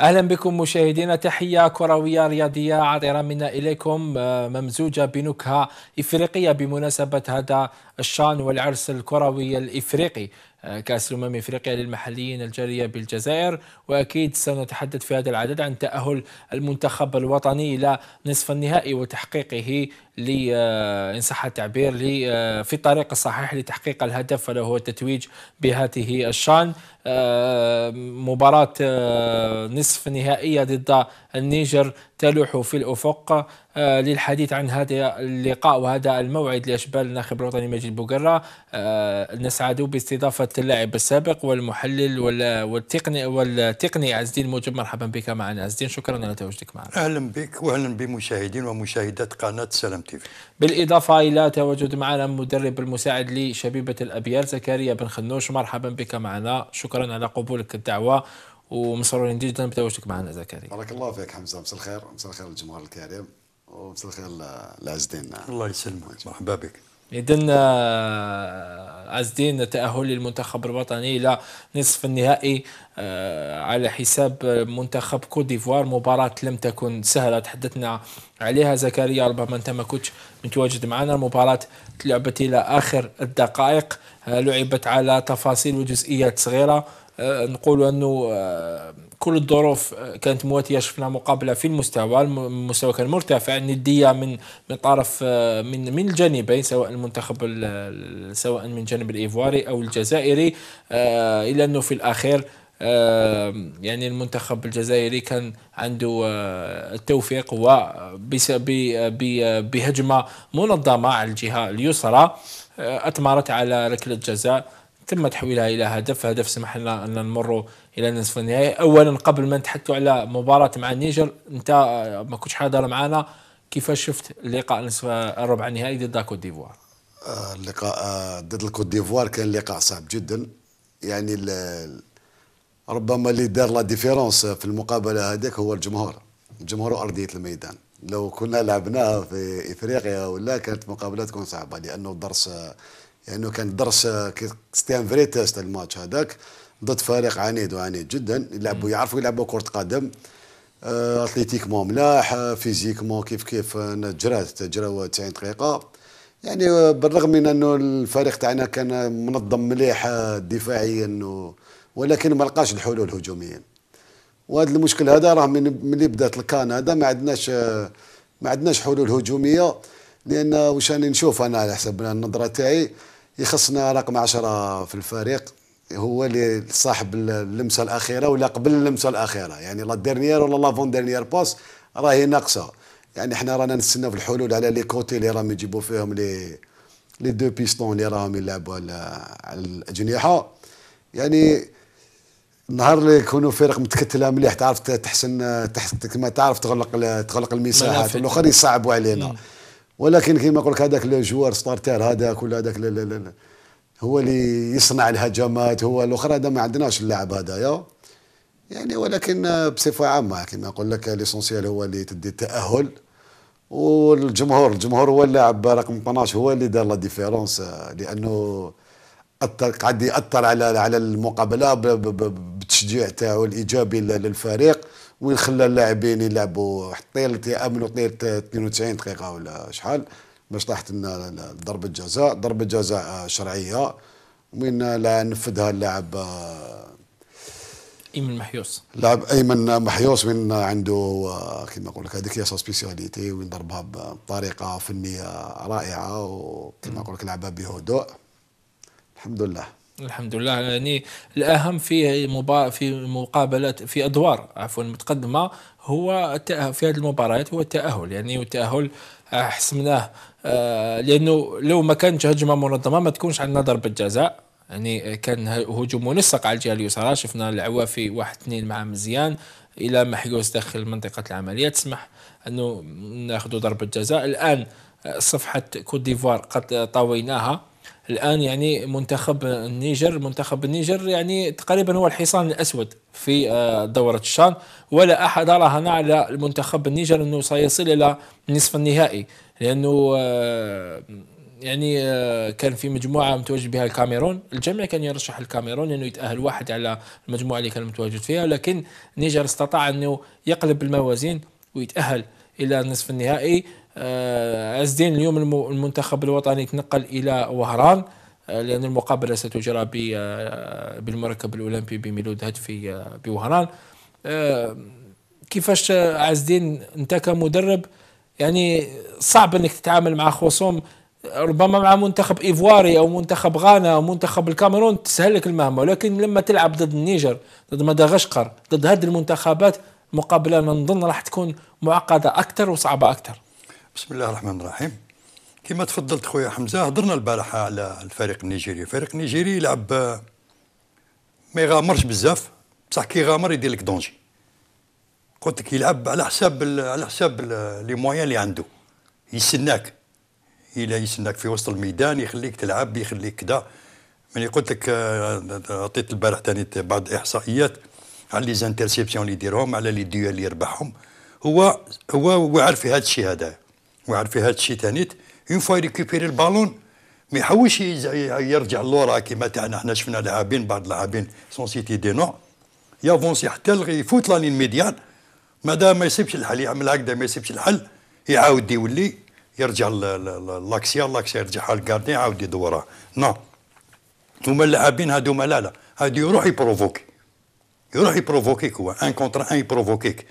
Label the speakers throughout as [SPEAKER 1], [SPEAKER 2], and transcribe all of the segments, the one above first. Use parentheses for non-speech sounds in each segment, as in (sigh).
[SPEAKER 1] اهلا بكم مشاهدينا تحيه كرويه رياضيه عطره منا اليكم آه، ممزوجه بنكهه افريقيه بمناسبه هذا الشان والعرس الكروي الافريقي آه، كأس الأمم إفريقيا للمحليين الجارية بالجزائر وأكيد سنتحدث في هذا العدد عن تأهل المنتخب الوطني إلى نصف النهائي وتحقيقه آه، إن صح التعبير آه، في الطريق الصحيح لتحقيق الهدف فله هو التتويج بهذه الشان مباراة نصف نهائية ضد النيجر تلوح في الأفق آه، للحديث عن هذا اللقاء وهذا الموعد لأشبال الناخب الوطني مجد بوغرا آه، نسعد باستضافة اللاعب السابق والمحلل والتقني والتقني عز الدين موجب مرحبا بك معنا عز الدين شكرا على تواجدك معنا
[SPEAKER 2] أهلا بك وأهلا بمشاهدين ومشاهدات قناة سلام تيفي
[SPEAKER 1] بالإضافة إلى تواجد معنا مدرب المساعد لشبيبة الأبيار زكريا بن خنوش مرحبا بك معنا شكرا على قبولك الدعوة ومسرورين جدا بتواجدك معنا زكريا
[SPEAKER 3] بارك الله فيك حمزه مساء الخير مساء الخير للجمهور الكريم ومساء الخير
[SPEAKER 2] لعز الدين الله يسلمك مرحبا بك
[SPEAKER 1] اذا آه، عز الدين تاهل للمنتخب الوطني الى نصف النهائي آه، على حساب منتخب كوت ديفوار مباراه لم تكن سهله تحدثنا عليها زكريا ربما انت ما كنتش متواجد معنا المباراه تلعبت الى اخر الدقائق آه، لعبت على تفاصيل وجزئيات صغيره نقول انه كل الظروف كانت مواتيه شفنا مقابله في المستوى المستوى كان مرتفع ندية من من طرف آه، من من الجانبين سواء المنتخب سواء من الجانب الايفواري او الجزائري آه، الا انه في الاخير آه، يعني المنتخب الجزائري كان عنده التوفيق بهجمه منظمه على الجهه اليسرى اثمرت على ركله جزاء تم تحويلها الى هدف هدف سمح لنا ان نمر الى نصف النهائي اولا قبل ما نتحدثوا على مباراه مع النيجر انت آه، ما كنتش حاضر معنا كيفاش شفت اللقاء نصف الربع النهائي ضد كوت ديفوار
[SPEAKER 3] اللقاء آه، آه، ضد الكوت ديفوار كان لقاء صعب جدا يعني ربما اللي دار لا ديفيرونس في المقابله هذيك هو الجمهور الجمهور ارضيه الميدان لو كنا لعبناها في افريقيا ولا كانت مقابله تكون صعبه لانه الدرس لانه كان درس كان فري تيست الماتش هذاك ضد فريق عنيد وعنيد جدا يلعبوا يعرفوا يلعبوا كره قدم آه، اتليتيكمون ملاح آه، فيزيكمون كيف كيف آه، جرات جراو 90 دقيقه يعني بالرغم من انه الفريق تاعنا كان منظم مليح دفاعيا ولكن ما لقاش الحلول هجوميا وهذا المشكل هذا راه من ملي بدات هذا ما عندناش ما عندناش حلول هجوميه لان واش راني نشوف انا على حسب النظره تاعي يخصنا رقم عشرة في الفريق هو اللي صاحب اللمسه الاخيره ولا قبل اللمسه الاخيره يعني لا ديرنيير ولا لافون ديرنيير باس راهي ناقصه يعني احنا رانا نستنى في الحلول على لي كوتي اللي راهم يجيبوا فيهم لي لي دو بيستون اللي راهم يلعبوا على على الاجنحه يعني النهار اللي يكونوا فرق متكتله مليح تعرف تحسن تحسن كما تعرف تغلق تغلق المساحات الآخر يصعبوا علينا ولكن كما يقول لك هذاك الجوار ستارتير هذاك ولا هذاك هو اللي يصنع الهجمات هو الاخر هذا ما عندناش اللاعب يا يعني ولكن بصفه عامه كما يقول لك ليسونسيال هو اللي تدي التاهل والجمهور الجمهور هو اللاعب رقم 12 هو اللي دار لا ديفيرونس لانه اثر قاعد ياثر على على المقابله بالتشجيع تاعو الايجابي للفريق وين خلى اللاعبين يلعبوا طيله يامنوا طيله 92 دقيقه ولا شحال باش طاحت لنا ضربه جزاء ضربه جزاء آه، شرعيه وين لا نفذها اللاعب آه،
[SPEAKER 1] ايمن محيوس
[SPEAKER 3] لاعب ايمن محيوس وين عنده آه، كيما نقول لك هذيك هي سبيسياليتي وين ضربها بطريقه فنيه رائعه وكيما نقول لك لعبها بهدوء الحمد لله
[SPEAKER 1] الحمد لله يعني الاهم في مبا... في مقابلات في ادوار عفوا متقدمه هو التأهل في هذه المباريات هو التاهل يعني والتاهل آه، حسمناه آه لانه لو ما كانتش هجمه منظمه ما تكونش عندنا ضربه جزاء يعني كان هجوم منسق على الجهه اليسرى شفنا العوافي واحد اثنين مع مزيان الى محيوس داخل منطقه العمليه تسمح انه ناخذ ضربه جزاء الان آه، صفحه كوت ديفوار قد طويناها الان يعني منتخب النيجر منتخب النيجر يعني تقريبا هو الحصان الاسود في آه، دوره الشان ولا احد راهن على المنتخب النيجر انه سيصل الى نصف النهائي لانه آه، يعني آه، كان في مجموعه متواجد بها الكاميرون الجميع كان يرشح الكاميرون انه يتاهل واحد على المجموعه اللي كان متواجد فيها لكن النيجر استطاع انه يقلب الموازين ويتاهل الى نصف النهائي عزدين آه، اليوم المنتخب الوطني تنقل الى وهران آه، لأن المقابلة ستجرى آه، بالمركب الأولمبي بميلود هدفي بوهران كيفاش عزدين أنت كمدرب يعني صعب أنك تتعامل مع خصوم ربما مع منتخب إيفواري أو منتخب غانا أو منتخب الكاميرون تسهل لك المهمة ولكن لما تلعب ضد النيجر ضد مدغشقر ضد هذه المنتخبات مقابلة نظن راح تكون معقدة أكثر وصعبة أكثر
[SPEAKER 2] بسم الله الرحمن الرحيم كما تفضلت خويا حمزه هضرنا البارحه على الفريق النيجيري الفريق النيجيري يلعب ما يغامرش بزاف بصح كي يغامر يدير لك دونجي قلت لك يلعب على حساب على حساب لي مويان اللي عنده يسناك الا يسناك في وسط الميدان يخليك تلعب يخليك كذا ملي قلت لك عطيت البارح ثاني بعض الاحصائيات على لي زانترسيبسيون اللي يديرهم على لي ديال اللي يربحهم هو هو واعر في هذا الشيء هذا وعارفه هذا الشيء ثاني اون فوا ريكوبيري البالون ما يحوش يرجع لورا كيما تاعنا احنا شفنا لاعبين بعض اللاعبين سون سيتي دي نو يافونسي حتى يفوت لانين ميديان مادام ما يصيبش الحل يعمل هكذا ما يصيبش الحل يعاود يولي يرجع لاكسيا لاكسيا يرجعها للكاردين يعاود يدورها نو هما اللاعبين هذوما لا لا هادو يروح يبروفوكي يروح يبروفوكيك هو ان كونتر ان يبروفوكيك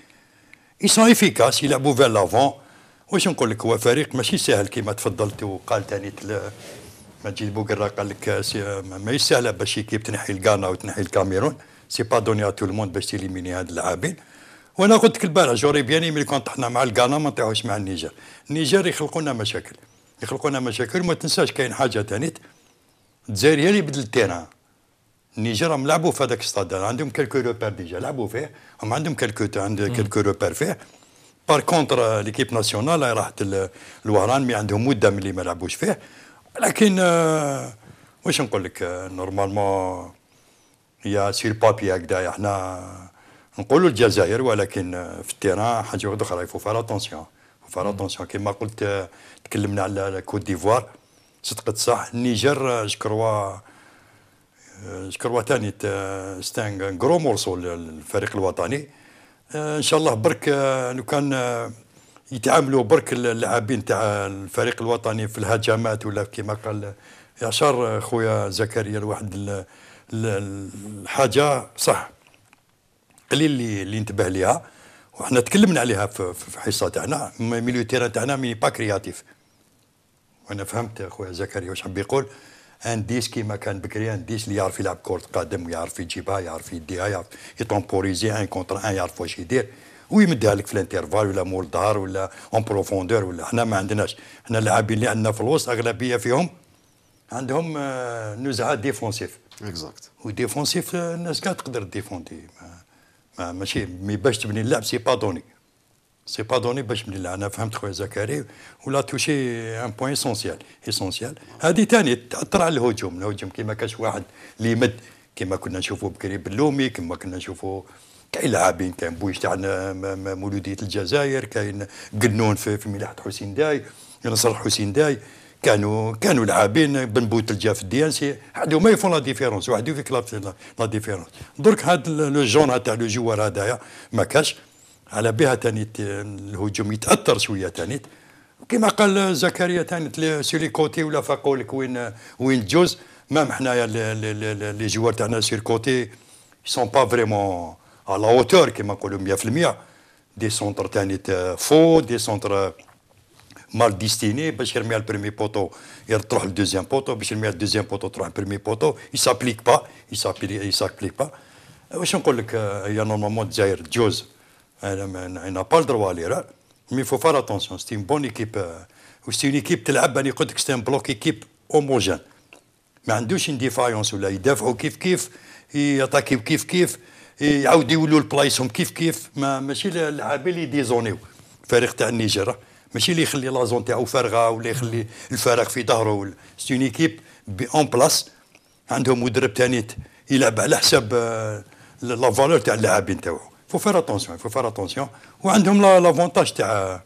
[SPEAKER 2] اي سون افيكاس يلعبوا la لافون واش نقول لك هو فريق ماشي ساهل كما تفضلت وقال تاني يعني مجيد بوكرا قال لك ماهيش سهله باش كيف تنحي الكانا وتنحي الكاميرون سي با دوني تو الموند باش تيليميني هاد اللاعبين وانا قلت لك البارح جوري بياني ملي كون طحنا مع الكانا ما نطيحوش مع النيجر النيجر يخلقوا لنا مشاكل يخلقوا لنا مشاكل وما تنساش كاين حاجه ثانيه الجزائر هي اللي بدل التيران النيجر راهم لعبوا في هذاك الستاد عندهم كالكو روبير ديجا لعبوا فيه هم عندهم كالكو عند كالكو روبير فيه بار كونتر ليكيب ناسيونال راحت الوهران مي عندهم مده ملي ما لعبوش فيه لكن واش نقول لك نورمالمون هي سير بابي هكذا حنا نقولوا الجزائر ولكن في التيران حاجه واحده اخرى يفو فار اتونسيون فار اتونسيون كيما قلت تكلمنا على الكوت ديفوار صدقت صح النيجر جكروا جكروا ثاني ستان كرو مورسو للفريق الوطني آه، ان شاء الله برك آه، لو كان آه، يتعاملوا برك اللاعبين تاع الفريق الوطني في الهجمات ولا كما قال يعشر خويا زكريا الواحد الحاجه صح قليل اللي اللي انتبه ليها وحنا تكلمنا عليها في الحصه تاعنا ميليو تيران تاعنا مي با كرياتيف وانا فهمت خويا زكريا واش حب يقول انديس كيما كان بكري انديس اللي يعرف يلعب كره قدم ويعرف يجيبها يعرف يديها يعرف يطومبوريزي ان كونتر ان يعرف واش يدير ويمدها لك في الانترفال ولا مول دار ولا اون بروفوندور ولا حنا ما عندناش حنا اللاعبين اللي عندنا في الوسط اغلبيه فيهم عندهم نزعه ديفونسيف اكزاكت وديفونسيف الناس كاع تقدر ديفوندي ما ماشي مي باش تبني اللعب سي با دوني سي با دوني باش نلعب انا فهمت خويا زكريا ولا توشي ان بوان اسونسيال اسونسيال هذه ثاني تاثر على الهجوم الهجوم كيما كاش واحد اللي يمد كيما كنا نشوفوا بكري بلومي كيما كنا نشوفوا كاين لاعبين كاين بويش تاع مولوديه الجزائر كاين قنون في, في ملاحه حسين داي نصر حسين داي كانوا كانوا لاعبين بن الجا في الديانسي حد ما يفون لا ديفيرونس واحد يفيك لا ديفيرونس درك هذا لو جون تاع لو جوار هذايا ما كاش على بها تانيت الهجوم يتاثر شويه تانيت كما قال زكريا تانيت سيري كوتي ولا فاقول لك وين وين جوز مام حنايا لي جوار تاعنا سيري كوتي سون با فريمون على هوتور كما نقولوا 100% دي سونتر تانيت فو دي سونتر مال ديستيني باش يرمي على البريمي بوتو تروح للدوزيام بوتو باش يرمي على الدوزيام بوتو تروح البريمي بوتو يسابليك با يسابليك با واش نقول لك هي نورمالمون الجزائر تجوز il ما pas le droit à l'erreur, mais il faut faire attention. C'est une bonne équipe. وسي اون ايكيب تلعب انا قلت لك سيتي بلوك ايكيب اوموجين ما عندوش ان انديفايونس ولا يدافعوا كيف كيف ياتاكيو كيف كيف يعاود يولوا لبلايصهم كيف كيف ما ماشي اللاعبين اللي ديزونيو الفريق تاع النيجر ماشي اللي يخلي لازون تاعو فارغه ولا يخلي الفارغ في ظهره سي اون ايكيب بي اون بلاس عندهم مدرب ثاني يلعب على حساب آه، لا فالور تاع اللاعبين تاعو فو فير اتونسيون فو فير اتونسيون وعندهم لافونتاج تاع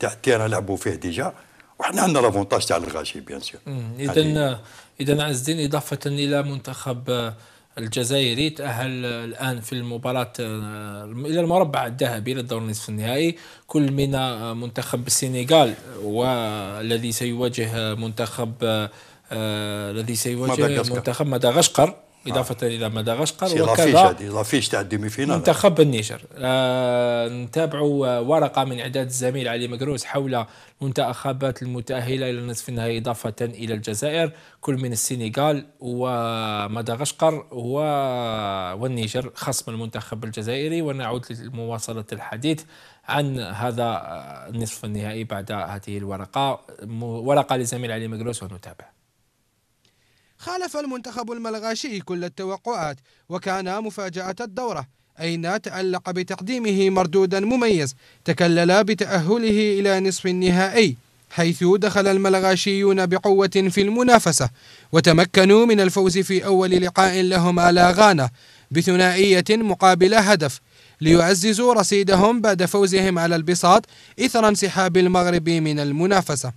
[SPEAKER 2] تاع التيران لعبوا فيه ديجا وحنا عندنا لافونتاج تاع الغاشي بيان سور اذا
[SPEAKER 1] اذا عز الدين اضافه الى منتخب الجزائري تأهل الآن في المباراة إلى المربع الذهبي للدور نصف النهائي كل من منتخب السنغال والذي سيواجه منتخب آه، الذي سيواجه مدغشقر. منتخب
[SPEAKER 2] مدغشقر
[SPEAKER 1] إضافة نعم. إلى مدغشقر وكذا
[SPEAKER 2] لافيش تاع الديمي فينال منتخب النيجر
[SPEAKER 1] آه نتابعوا ورقة من إعداد الزميل علي مقروس حول المنتخبات المتأهلة إلى نصف النهائي إضافة إلى الجزائر كل من السنغال ومدغشقر و... والنيجر خصم المنتخب الجزائري ونعود لمواصلة الحديث عن هذا النصف آه، النهائي بعد هذه الورقة ورقة لزميل علي مقروس ونتابع
[SPEAKER 4] خالف المنتخب الملغاشي كل التوقعات وكان مفاجأة الدورة أين تألق بتقديمه مردودا مميز تكلل بتأهله إلى نصف النهائي حيث دخل الملغاشيون بقوة في المنافسة وتمكنوا من الفوز في أول لقاء لهم على غانا بثنائية مقابل هدف ليعززوا رصيدهم بعد فوزهم على البساط إثر انسحاب المغرب من المنافسة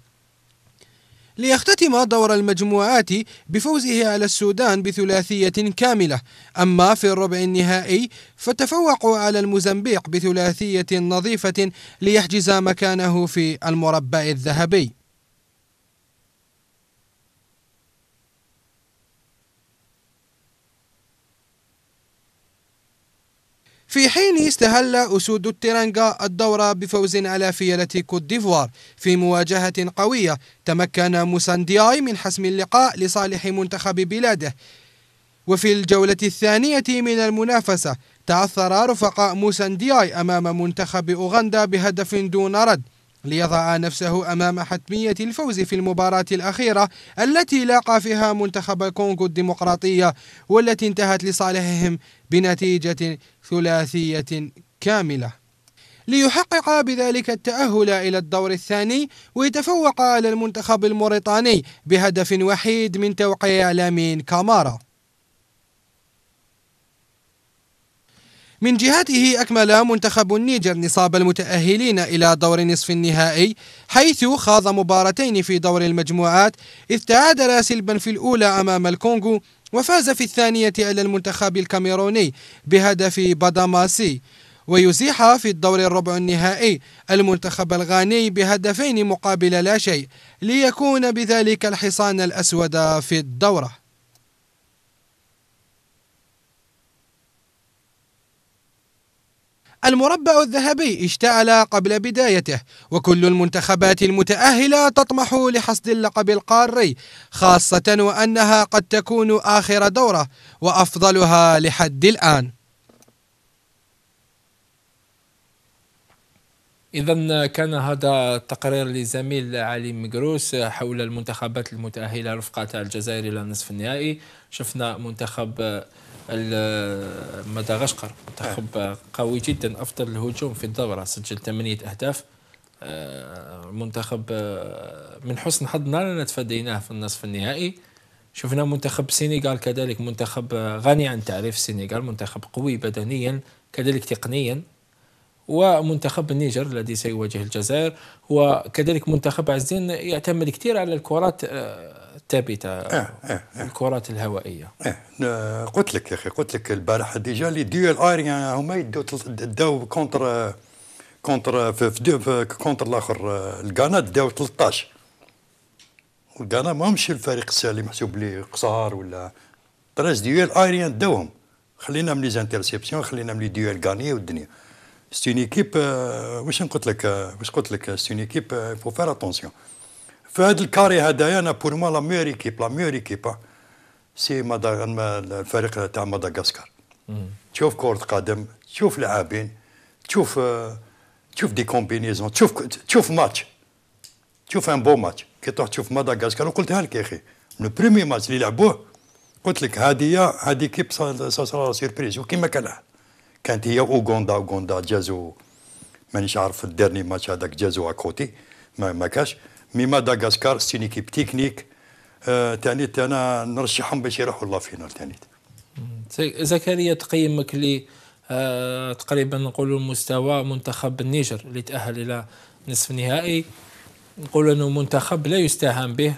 [SPEAKER 4] ليختتم دور المجموعات بفوزه على السودان بثلاثية كاملة أما في الربع النهائي فتفوقوا على الموزمبيق بثلاثية نظيفة ليحجز مكانه في المربع الذهبي في حين استهل أسود التيرانغا الدورة بفوز على فيلة كوت ديفوار في مواجهة قوية تمكن موساندياي من حسم اللقاء لصالح منتخب بلاده وفي الجولة الثانية من المنافسة تعثر رفقاء موساندياي أمام منتخب أوغندا بهدف دون رد ليضع نفسه أمام حتمية الفوز في المباراة الأخيرة التي لاقى فيها منتخب الكونغو الديمقراطية والتي انتهت لصالحهم بنتيجة ثلاثية كاملة ليحقق بذلك التأهل إلى الدور الثاني ويتفوق على المنتخب الموريتاني بهدف وحيد من توقيع لامين كامارا من جهته أكمل منتخب النيجر نصاب المتأهلين إلى دور نصف النهائي حيث خاض مباراتين في دور المجموعات إذ تعادل سلبا في الأولى أمام الكونغو وفاز في الثانية على المنتخب الكاميروني بهدف باداماسي ويزيح في الدور الربع النهائي المنتخب الغاني بهدفين مقابل لا شيء ليكون بذلك الحصان الأسود في الدورة المربع الذهبي اشتعل قبل بدايته وكل المنتخبات المتأهلة تطمح لحصد اللقب القاري خاصة وأنها قد تكون آخر دورة وأفضلها لحد الآن
[SPEAKER 1] إذا كان هذا تقرير لزميل علي مقروس حول المنتخبات المتأهلة رفقة الجزائر إلى نصف النهائي شفنا منتخب مدغشقر منتخب آه. قوي جدا افضل الهجوم في الدوره سجل ثمانيه اهداف آه، منتخب آه، من حسن حظنا اننا تفاديناه في النصف النهائي شفنا منتخب السنغال كذلك منتخب غني عن تعريف السنغال منتخب قوي بدنيا كذلك تقنيا ومنتخب النيجر الذي سيواجه الجزائر وكذلك منتخب عزين يعتمد كثير على الكرات آه،
[SPEAKER 2] الثابته آه آه آه. الكرات الهوائيه آه. قلت لك يا اخي قلت لك البارح ديجا لي ديول اريان هما يدوا داو كونتر كونتر في, في, كونتر الاخر الغانا آه، داو 13 والغانا ماهمش الفريق السالي محسوب لي قصار ولا 13 ديول اريان داوهم خلينا من لي زانترسيبسيون خلينا من لي ديول غاني والدنيا سي اون ايكيب واش نقول لك واش قلت لك سي اون ايكيب فو فير اتونسيون في هذا الكاري هذايا انا بور موا لا ميور ايكيب لا ميور ايكيب سي مدغ... الفريق تاع مدغاسكار تشوف كرة قدم تشوف لاعبين تشوف تشوف دي كومبينيزون تشوف تشوف ماتش تشوف ان بو ماتش كي تروح تشوف مدغاسكار وقلتها لك يا اخي من بريمي ماتش اللي لعبوه قلت لك هذه هذه كيب سا سيربريز وكيما كان كانت هي اوغندا اوغندا جازو مانيش عارف الديرني ماتش هذاك جازو اكوتي ما, ما كاش مي ماداغاسكار سينيكيب تكنيك آه تاني انا نرشحهم باش يروحوا لافينال تاني
[SPEAKER 1] زكريا تقيمك لي آه تقريبا نقولوا مستوى منتخب النيجر اللي تاهل الى نصف نهائي نقول انه منتخب لا يستهان به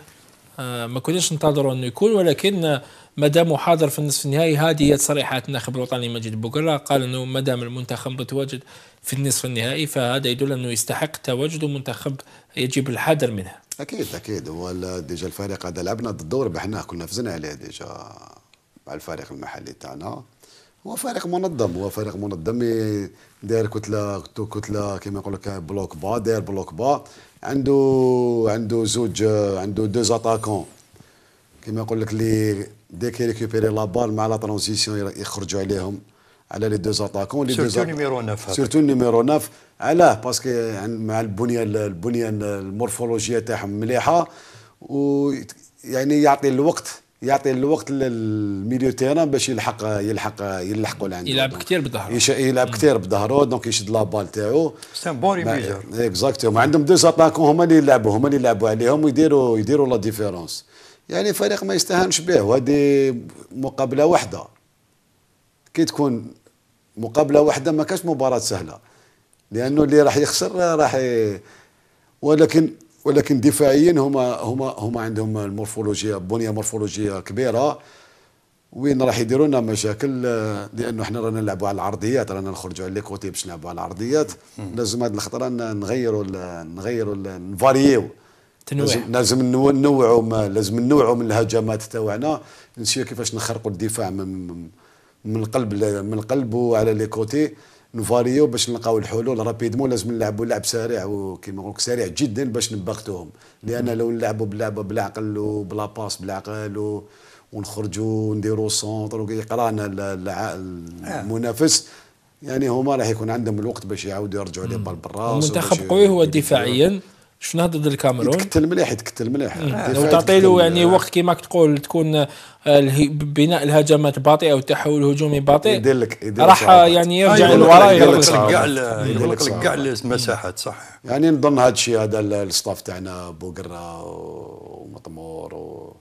[SPEAKER 1] آه، ما كناش ننتظروا انه يكون ولكن مادام حاضر في النصف النهائي هذه هي تصريحات الناخب الوطني مجد بوكرا قال انه دام المنتخب متواجد في النصف النهائي فهذا يدل انه يستحق التواجد ومنتخب يجب الحذر منه
[SPEAKER 3] اكيد اكيد هو ديجا الفريق هذا لعبنا ضد الدور بحنا كنا فزنا عليه ديجا مع الفريق المحلي تاعنا هو فريق منظم هو فريق منظم داير كتله كتله كما يقول لك بلوك با داير بلوك با عنده عنده زوج عنده دو زاتاكون كما يقول لك اللي دي ريكوبيري لا بال مع لا ترانزيسيون يخرجوا عليهم على لي دو زاتاكون لي دو سيرتو نيميرو 9 سيرتو نيميرو 9 علاه باسكو مع البنيه البنيه المورفولوجيه تاعهم مليحه و يعني يعطي الوقت يعطي الوقت للميليو تيران باش يلحق يلحق يلحقوا لعنده
[SPEAKER 1] يلعب كثير بظهره
[SPEAKER 3] يلعب كثير بظهره دونك يشد لابال تاعو
[SPEAKER 2] سان بون ريفيجر
[SPEAKER 3] اكزاكتومون عندهم دو اتاكون هما اللي يلعبوا هما اللي يلعبوا عليهم ويديروا يديروا لا ديفيرونس يعني فريق ما يستهانش به وهذه مقابله واحده كي تكون مقابله واحده ما كانش مباراه سهله لانه اللي راح يخسر راح ي... ولكن ولكن دفاعيا هما هما هما عندهم المورفولوجيا بنيه مورفولوجيه كبيره وين راح يديروا لنا مشاكل لانه احنا رانا نلعبوا على العرضيات رانا نخرجوا على لي كوتي باش نلعبوا على العرضيات لازم هذه الخطره نغيروا نغيروا نفاريو تنوع لازم نوعوا لازم نوعوا من الهجمات تاعنا نسيو كيفاش نخرقوا الدفاع من من القلب من القلب وعلى لي كوتي نفاريو باش نلقاو الحلول رابيدمون لازم نلعبوا لعب سريع وكيما نقولك سريع جدا باش نبغتوهم لان لو نلعبوا بلعبه بالعقل وبلا باس بالعقل ونخرجوا نديروا سونتر ويقرانا آه. المنافس يعني هما راح يكون عندهم
[SPEAKER 1] الوقت باش يعاودوا يرجعوا لي بال بالراس المنتخب قوي هو دفاعيا شفنا ضد الكاميرون يتكتل مليح يتكتل مليح تعطي له يعني وقت كيما تقول تكون آه، بناء الهجمات بطيئه والتحول الهجومي بطيء يدير لك راح يعني يرجع أيوة، للوراء يدير لك
[SPEAKER 3] كاع لك كاع
[SPEAKER 2] المساحات صح
[SPEAKER 3] يعني نظن هذا الشيء هذا الستاف تاعنا بوقره ومطمور و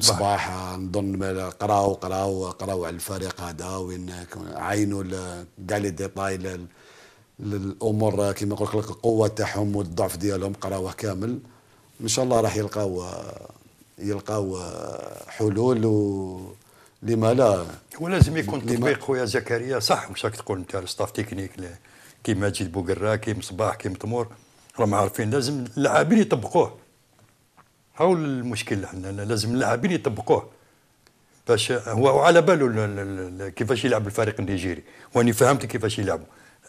[SPEAKER 3] صباح نظن قراو قراو قراو على الفريق هذا وين عينوا كاع لي ديتاي الامور كما نقول لك القوه تاعهم والضعف ديالهم قراوه كامل ان شاء الله راح يلقاو يلقاو حلول و
[SPEAKER 2] لما لا هو لازم يكون تطبيق خويا زكريا صح مش راك تقول انت ستاف تكنيك كيما تجيب بوكرا كيما صباح كيما تمور راهم عارفين لازم اللاعبين يطبقوه هاو المشكل عندنا لازم اللاعبين يطبقوه باش هو على باله كيفاش يلعب الفريق النيجيري واني فهمت كيفاش يلعبوا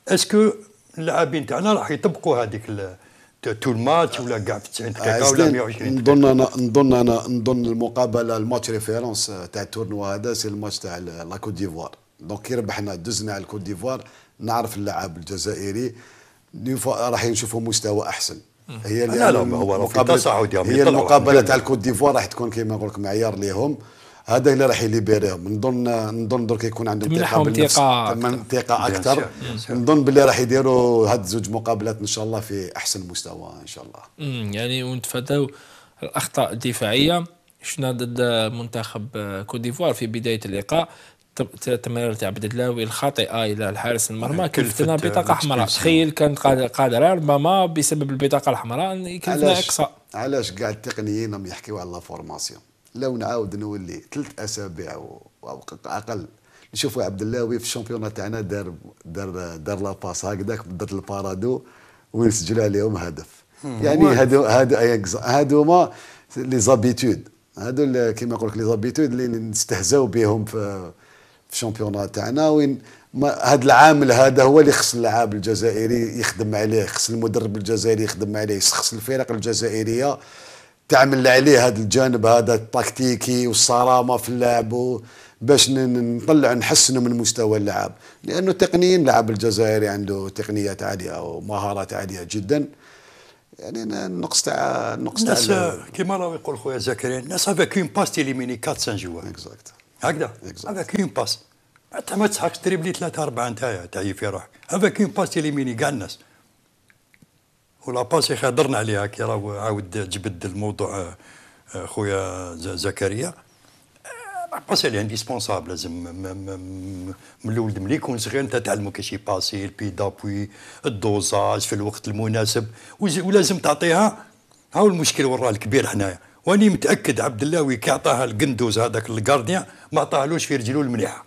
[SPEAKER 2] اسكو اللاعبين تاعنا راح يطبقوا هذيك تو الماتش ولا كاع في 90 دقيقه ولا 120 دقيقه نظن انا نظن انا
[SPEAKER 3] نظن المقابله الماتش ريفيرونس تاع التورنوا هذا سي الماتش تاع لا كوت ديفوار دونك كي ربحنا دزنا على الكوت ديفوار نعرف اللاعب الجزائري راح نشوفوا مستوى احسن هي لا لا هو في هي المقابله تاع الكوت ديفوار راح تكون كيما نقول لك معيار ليهم هذا اللي راح يليبيريهم نظن نظن درك يكون عندهم ثقه بالنفس ثقه اكثر نظن باللي راح يديروا هاد زوج مقابلات ان شاء الله في احسن مستوى ان شاء
[SPEAKER 1] الله يعني ونتفاداو الاخطاء الدفاعيه شفنا ضد منتخب كوت ديفوار في بدايه اللقاء التمرير تاع عبد اللاوي الخاطئه آه، الى الحارس المرمى كلفتنا بطاقه حمراء تخيل كان قادر ربما بسبب البطاقه الحمراء كلفنا اقصى
[SPEAKER 3] علاش كاع التقنيين راهم يحكيو على لا فورماسيون لو نعاود نولي ثلاث اسابيع او اقل نشوفوا عبد اللاوي في الشامبيون تاعنا دار دار دار لاباس هكذاك بدات البارادو وين سجل عليهم هدف يعني هادو هادو هادو ما لي زابيتود هادو كيما نقول لك لي زابيتود اللي نستهزاو بهم في في الشامبيون تاعنا وين هذا العامل هذا هو اللي خص اللاعب الجزائري يخدم عليه خص المدرب الجزائري يخدم عليه خص الفرق الجزائريه تعمل عليه هذا الجانب هذا التكتيكي والصرامه في اللعب باش نطلع نحسن من مستوى اللعب لانه تقنيا اللاعب الجزائري عنده تقنيات عاليه ومهارات عاليه جدا يعني النقص تاع
[SPEAKER 2] النقص تاع كيما راه يقول خويا زكريا الناس افيك اون باس تيليميني 4 5 جوا اكزاكت هكذا افيك اون باس انت ما تسحقش تريبلي ثلاثه اربعه نتايا تعيي في روحك افيك اون باس تيليميني كاع الناس ولاباس خادرنا عليها كي راهو عاود جبد الموضوع آه، آه، خويا زكريا لاباس اللي انديسبونسابل لازم من الولد ملي يكون صغير انت تعلمو كيفاش يباسي البي دابوي الدوزاج في الوقت المناسب ولازم تعطيها هاو المشكل وراه الكبير حنايا واني متاكد عبد اللاوي كي عطاها القندوز هذاك الكارديان ما عطاهالوش في رجلو المليحه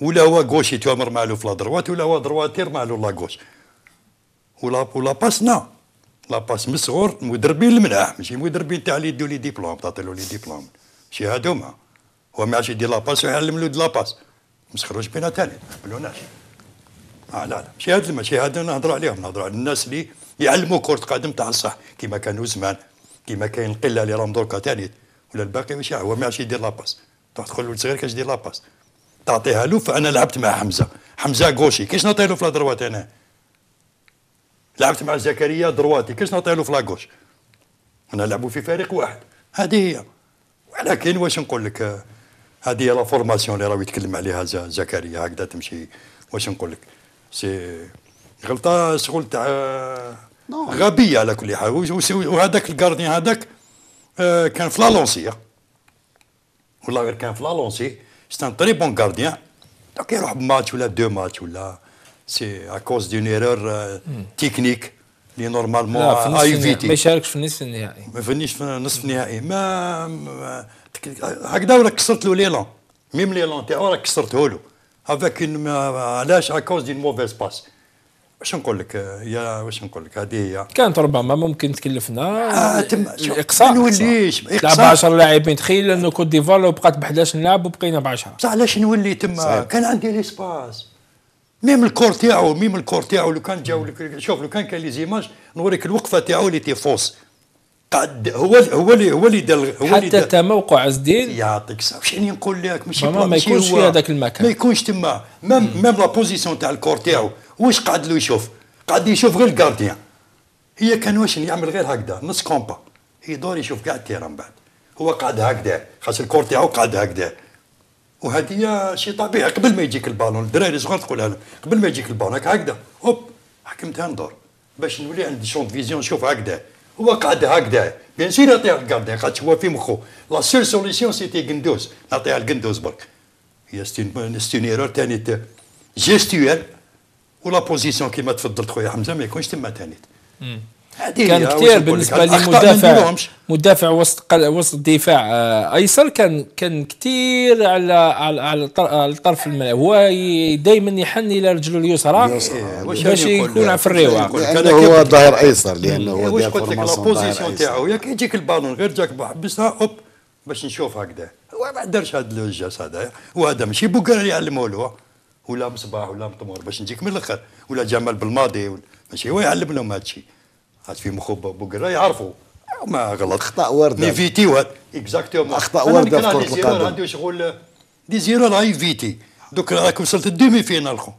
[SPEAKER 2] ولا هو غوشي تؤمر مع له في لا دروات ولا هو درواتير مع له لا غوش ولا ولا باسنا لا باس من الصغور مدربين الملاح ماشي مدربين تاع اللي يدوا لي ديبلوم تعطيلو لي ديبلوم ماشي هادوما هو ما عادش يدير لاباس ويعلم باس لاباس مسخروش بينا ثاني ما قبلوناش اه لا لا ماشي هاد ماشي هاد نهضروا عليهم نهضروا على الناس اللي يعلموا كرة قدم تاع الصح كيما كانوا زمان كيما كاين القلة اللي راهم دركا ثاني ولا الباقي ماشي هو ما عادش يدير لاباس تروح تقول له صغير كاش دير لاباس تعطيها له فانا لعبت مع حمزه حمزه غوشي كيش نعطيه له في الهضروات انا لعبت مع زكريا درواتي كيفاش نعطيها له في لاكوش انا نلعبوا في فريق واحد هذه هي ولكن واش نقول لك هذه لا فورماسيون اللي راهو يتكلم عليها زكريا هكذا تمشي واش نقول لك سي غلطه شغل تاع آه، نعم. غبيه على كل حال وهذاك الكاردي هذاك آه، كان في لالونسي والله غير كان في لالونسي سي ان تري بون كارديان دوك يروح بماتش ولا دو ماتش ولا سي ا كوز دون ايرور تكنيك اللي نورمالمون اي فيتي ما يشاركش في النصف النهائي ما فنيش في النصف النهائي ما هكذا ولا كسرت له ليلون ميم ليلون تاعو راك كسرته له افاك euh, علاش ا كوز دون موفيز باس واش نقول لك يا واش نقول لك هذه هي
[SPEAKER 1] كانت ربما ممكن تكلفنا آه تم اقصاء ما نوليش لعب 10 لاعبين تخيل انه كوت ديفوار لو بقات ب 11 لاعب وبقينا ب 10
[SPEAKER 2] بصح علاش نولي تما كان عندي ليسباس ميم الكور تاعو ميم الكور تاعو لو كان جاو شوف لو كان كان لي زيماج نوريك الوقفه تاعو اللي تي فوس قد هو هو اللي هو اللي دل هو حتى اللي حتى موقع زدين يعطيك الصحه واش يعني نقول لك ماشي ما يكونش في هذاك المكان ما يكونش تما ميم ميم لا بوزيسيون تاع الكور تاعو واش قاعد له يشوف قاعد يشوف غير الكارديان هي كان واش يعمل غير هكذا نص كومبا يدور يشوف كاع التيران بعد هو قاعد هكذا خاص الكور تاعو قاعد هكذا وهذه شي طبيعي قبل ما يجيك البالون الدراري صغار تقولها لهم قبل ما يجيك البالون هكذا هوب حكمتها ندور باش نولي عند شون فيزيون نشوف هكذا هو قاعد هكذا بيان سير نعطيها الكارديان خاطر هو في مخو لا سول سوليسيون سيتي قندوز نعطيها القندوز برك هي ستون ايرور ثاني جيستويال ولا بوزيسيون كيما تفضلت خويا حمزه ما يكونش تما ثاني كان كثير بالنسبه لي مدافع
[SPEAKER 1] مدافع وسط وسط دفاع آه، ايسر كان كان كثير على على على الطرف الملعب هو دائما
[SPEAKER 2] يحن الى رجله اليسرى باش آه، يكون
[SPEAKER 3] في الرواق كان هو ظهير ايسر لانه هو واش قلت لك لابوزيسيون
[SPEAKER 2] تاعو ياك يجيك البالون غير جاك بحبسها اوب باش نشوف هكذا هو ما دارش هذا الجاس آه. هذا وهذا ماشي بوكر يعلمه له ولا مصباح ولا مطمور باش نجيك من الاخر ولا جمال بالماضي ماشي هو يعلم لهم هذا الشيء في مخو بوكرا يعرفوا ما غلط اخطاء وارده و اكزاكتومون اخطاء وارده في كره القدم عندي شغل دي زيرو راهي فيتي دوك راك وصلت الديمي فينال خو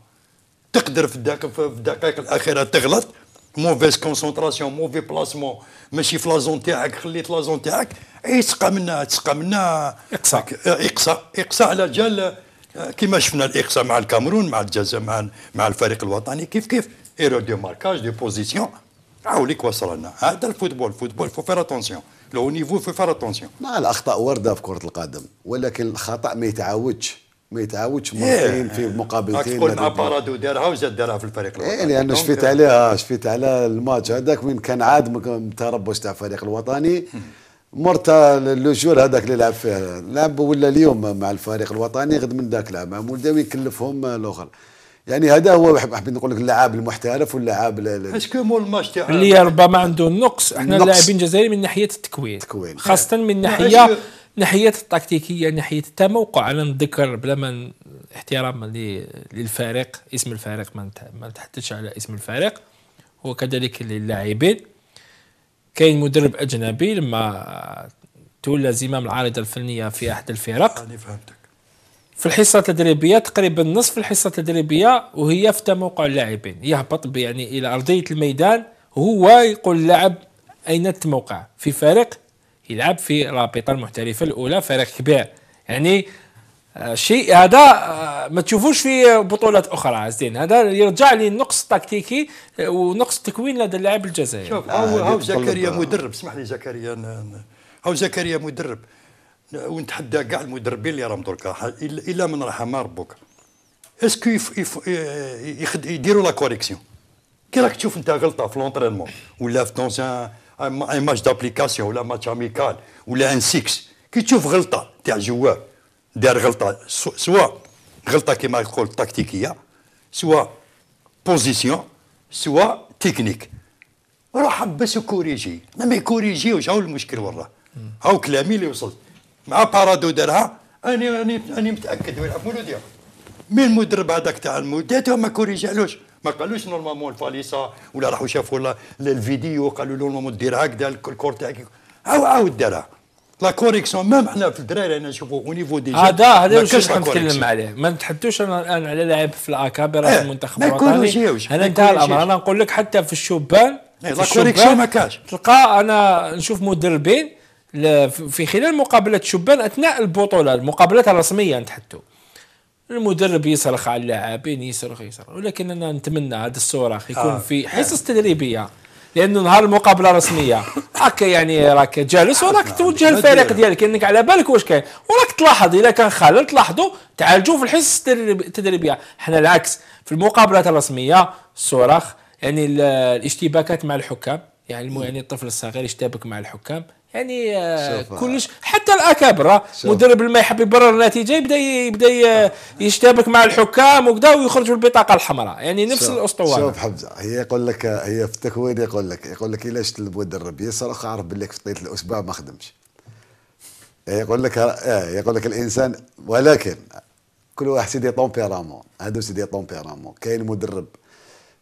[SPEAKER 2] تقدر في الدقائق الاخيره تغلط موفيز كونسونتراسيون موفي بلاسمون ماشي في لازون تاعك خليت لازون تاعك يسقى منها تسقى منها اقصى اقصى اقصى على جال كما شفنا الاقصى مع الكامرون مع الجزائر مع مع الفريق الوطني كيف كيف ايرو دو ماركاج دو بوزيسيون عاوليك وصلنا هذا الفوتبول الفوتبول فو فير اتونسيون لو نيفو فو فير اتونسيون مع الاخطاء ورده في كره
[SPEAKER 3] القدم ولكن الخطا ما يتعاودش ما يتعاودش إيه. مرتين في مقابلتين تقول ابارادو
[SPEAKER 2] دارها وزاد دارها في الفريق الوطني يعني انا شفيت
[SPEAKER 3] عليها شفيت على الماتش هذاك وين كان عاد تربص تاع الفريق الوطني مرت لو جور هذاك اللي لعب فيه لعب ولا اليوم مع الفريق الوطني غد من ذاك لعب مولداوي يكلفهم الاخر يعني هذا هو حبيت نقول لك اللاعب المحترف واللاعب اسكو
[SPEAKER 2] مول الماتش تاع اللي ربما
[SPEAKER 1] عنده نقص احنا اللاعبين الجزائري من ناحيه التكوين التكوين خاصه من نعم. ناحيه ناحيه التكتيكيه ناحيه التموقع انا نذكر بلا ما احتراما للفريق اسم الفريق ما نتحدثش على اسم الفريق وكذلك للاعبين كاين مدرب اجنبي لما تولى زمام العارضه الفنيه في احد الفرق
[SPEAKER 2] فهمتك
[SPEAKER 1] في الحصه التدريبيه تقريبا نصف الحصه التدريبيه وهي في تموقع اللاعبين يهبط يعني الى ارضيه الميدان هو يقول اللاعب اين التموقع في فريق يلعب في رابطه المحترفه الاولى فريق كبير يعني آه، شيء هذا آه، ما تشوفوش في بطولات اخرى زين هذا يرجع للنقص التكتيكي آه، ونقص التكوين لدى اللاعب الجزائري شوف هاو آه زكريا مدرب
[SPEAKER 2] اسمح لي زكريا هاو زكريا مدرب ونتحدى كاع المدربين اللي راهم دركا الا من رحم ربك اسكو يديروا لا كوريكسيون كي راك تشوف انت غلطه في لونترينمون ولا في تونسيان ان ماتش دابليكاسيون ولا ماتش اميكال ولا ان سيكس كي تشوف غلطه تاع جواب دار غلطه سواء غلطه كيما يقول تكتيكيه سواء بوزيسيون سواء تكنيك روح حبس كوريجي ما يكوريجيوش هاو المشكل وراه هاو كلامي اللي وصلت مع بارادو دارها اني اني اني متاكد ويلعب مولوديا مين المدرب هذاك تاع المدات ما كوريجالوش ما قالوش نورمالمون الفاليسا ولا راحوا شافوا الفيديو قالوا له نورمالمون دير هكذا الكور تاعك عاود عاود دارها لا كوريكسيون ميم حنا في الدراري انا نشوفوا او نيفو دي هذا هذا واش نتكلم عليه
[SPEAKER 1] ما نتحدوش انا الان على لاعب في الاكابر إيه، في المنتخب الوطني انا انتهى الامر انا نقول لك حتى في الشبان إيه، لا كوريكسيون ما كاش تلقى انا نشوف مدربين في خلال مقابلة شبان أثناء البطولة المقابلات الرسمية نتحدثوا المدرب يصرخ على اللاعبين يصرخ يصرخ ولكن انا نتمنى هذا الصراخ يكون آه. في حصص تدريبيه لانه نهار المقابله الرسمية هكا يعني راك جالس وراك توجه الفريق ديالك انك على بالك واش كاين وراك تلاحظ اذا كان خلل تلاحظوا تعالجوه في الحصص التدريبيه حنا العكس في المقابلات الرسميه الصراخ يعني الاشتباكات مع الحكام يعني يعني الطفل الصغير يشتبك مع الحكام يعني آه، كلش حتى الاكابر مدرب ما يحب يبرر النتيجه يبدا يبدا آه. يشتبك مع الحكام وكذا ويخرج بالبطاقه الحمراء يعني نفس الاسطوره
[SPEAKER 3] شوف حمزه هي يقول لك هي في التكوين يقول لك يقول لك شت المدرب يصرخ عارف بالك في طيله الاسبوع ما خدمش إيه، يقول لك إيه، يقول لك الانسان ولكن كل واحد سيدي طومبيرامون هادو سيدي طومبيرامون كاين مدرب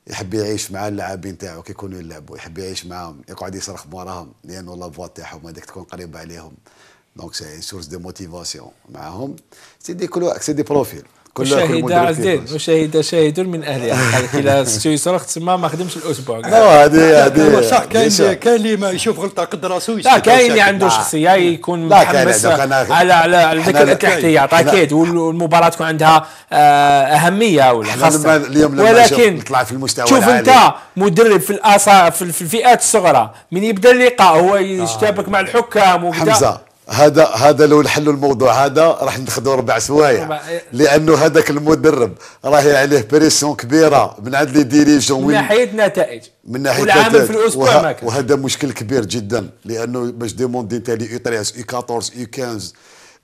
[SPEAKER 3] يحب يعيش مع اللاعبين تاعو كي يكونوا يلعبوا يحب يعيش معاهم يقعد يصرخ موراهم لانه لافوا تاعهم هذيك تكون قريبه عليهم دونك سي سورس دو موتيفاسيون معاهم سي دي كل سي دي بروفيل وشهد عزيز
[SPEAKER 1] وشهد شاهد من اهلها (laughs) الى ستو يصرخ تسمى ما خدمش الاسبوع كاع هذه هذه صح كاين
[SPEAKER 2] كاين اللي ما يشوف غلطه قد راسو لا كاين اللي عنده شخصيه يكون متحمس على على على ذاك الاحتياط اكيد
[SPEAKER 1] والمباراه تكون عندها آه، اهميه ولا خاصه ولكن
[SPEAKER 3] طلع في المستوى شوف انت
[SPEAKER 1] مدرب في الأصا في الفئات الصغرى من يبدا اللقاء هو آه. يشتبك مع الحكام وكذا
[SPEAKER 3] هذا هذا لو نحلوا الموضوع هذا راح ناخذوا ربع سوايع لانه هذاك المدرب راهي عليه بريسيون كبيره من عند لي ديريجون من
[SPEAKER 1] ناحيه نتائج من ناحيه نتائج في الاسبوع وه...
[SPEAKER 3] وهذا مشكل كبير جدا لانه باش ديموندي انت لي اي 13 اي 14 اي 15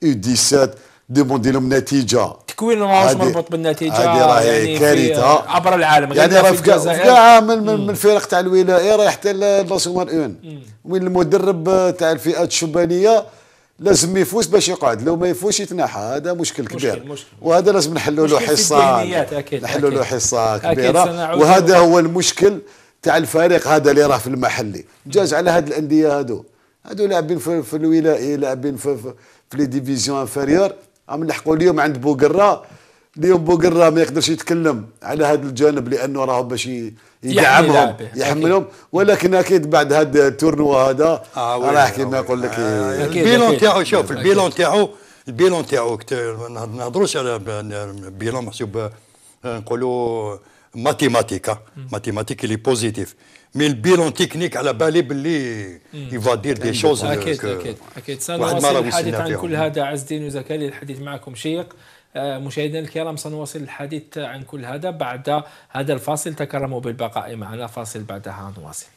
[SPEAKER 3] اي 17 ديموندي لهم نتيجه
[SPEAKER 1] تكوين ماهوش مربوط بالنتيجه هذه راهي يعني كارثه عبر العالم يعني راه في كاع
[SPEAKER 3] من, مم. من الفرق تاع الولايه رايح حتى لاسيون اون وين المدرب تاع الفئات الشبانيه لازم يفوز باش يقعد لو ما يفوزش يتنحى هذا مشكل كبير مشكل مشكل وهذا لازم نحلوا له حصه نحلوا له حصه كبيره وهذا هو المشكل تاع الفريق هذا اللي راه في المحلي جاز على هاد الانديه هادو هادو لاعبين في, في الولائي لاعبين في, في, في لي ديفيزيون انفيريور عم نلحقوا اليوم عند بوقره اليوم بوقرة ما يقدرش يتكلم على هذا الجانب لانه راه باش يدعمهم يحملهم ولكن اكيد بعد هذا التورنوا هذا آه راح كيما نقول لك آه البيلون تاعو شوف
[SPEAKER 2] البيلون تاعو البيلون تاعو نهضروش على بيلون محسوب آه، نقولوا ماتيماتيكا ماتيماتيك اللي بوزيتيف مي البيلون تكنيك على بالي باللي يفا دير دي شوز اكيد اكيد اكيد سنواصل الحديث عن كل هذا
[SPEAKER 1] عز الدين وزكالي الحديث معكم شيق آه، مشاهدينا الكرام سنواصل الحديث عن كل هذا بعد هذا الفاصل تكرموا بالبقاء معنا فاصل بعدها نواصل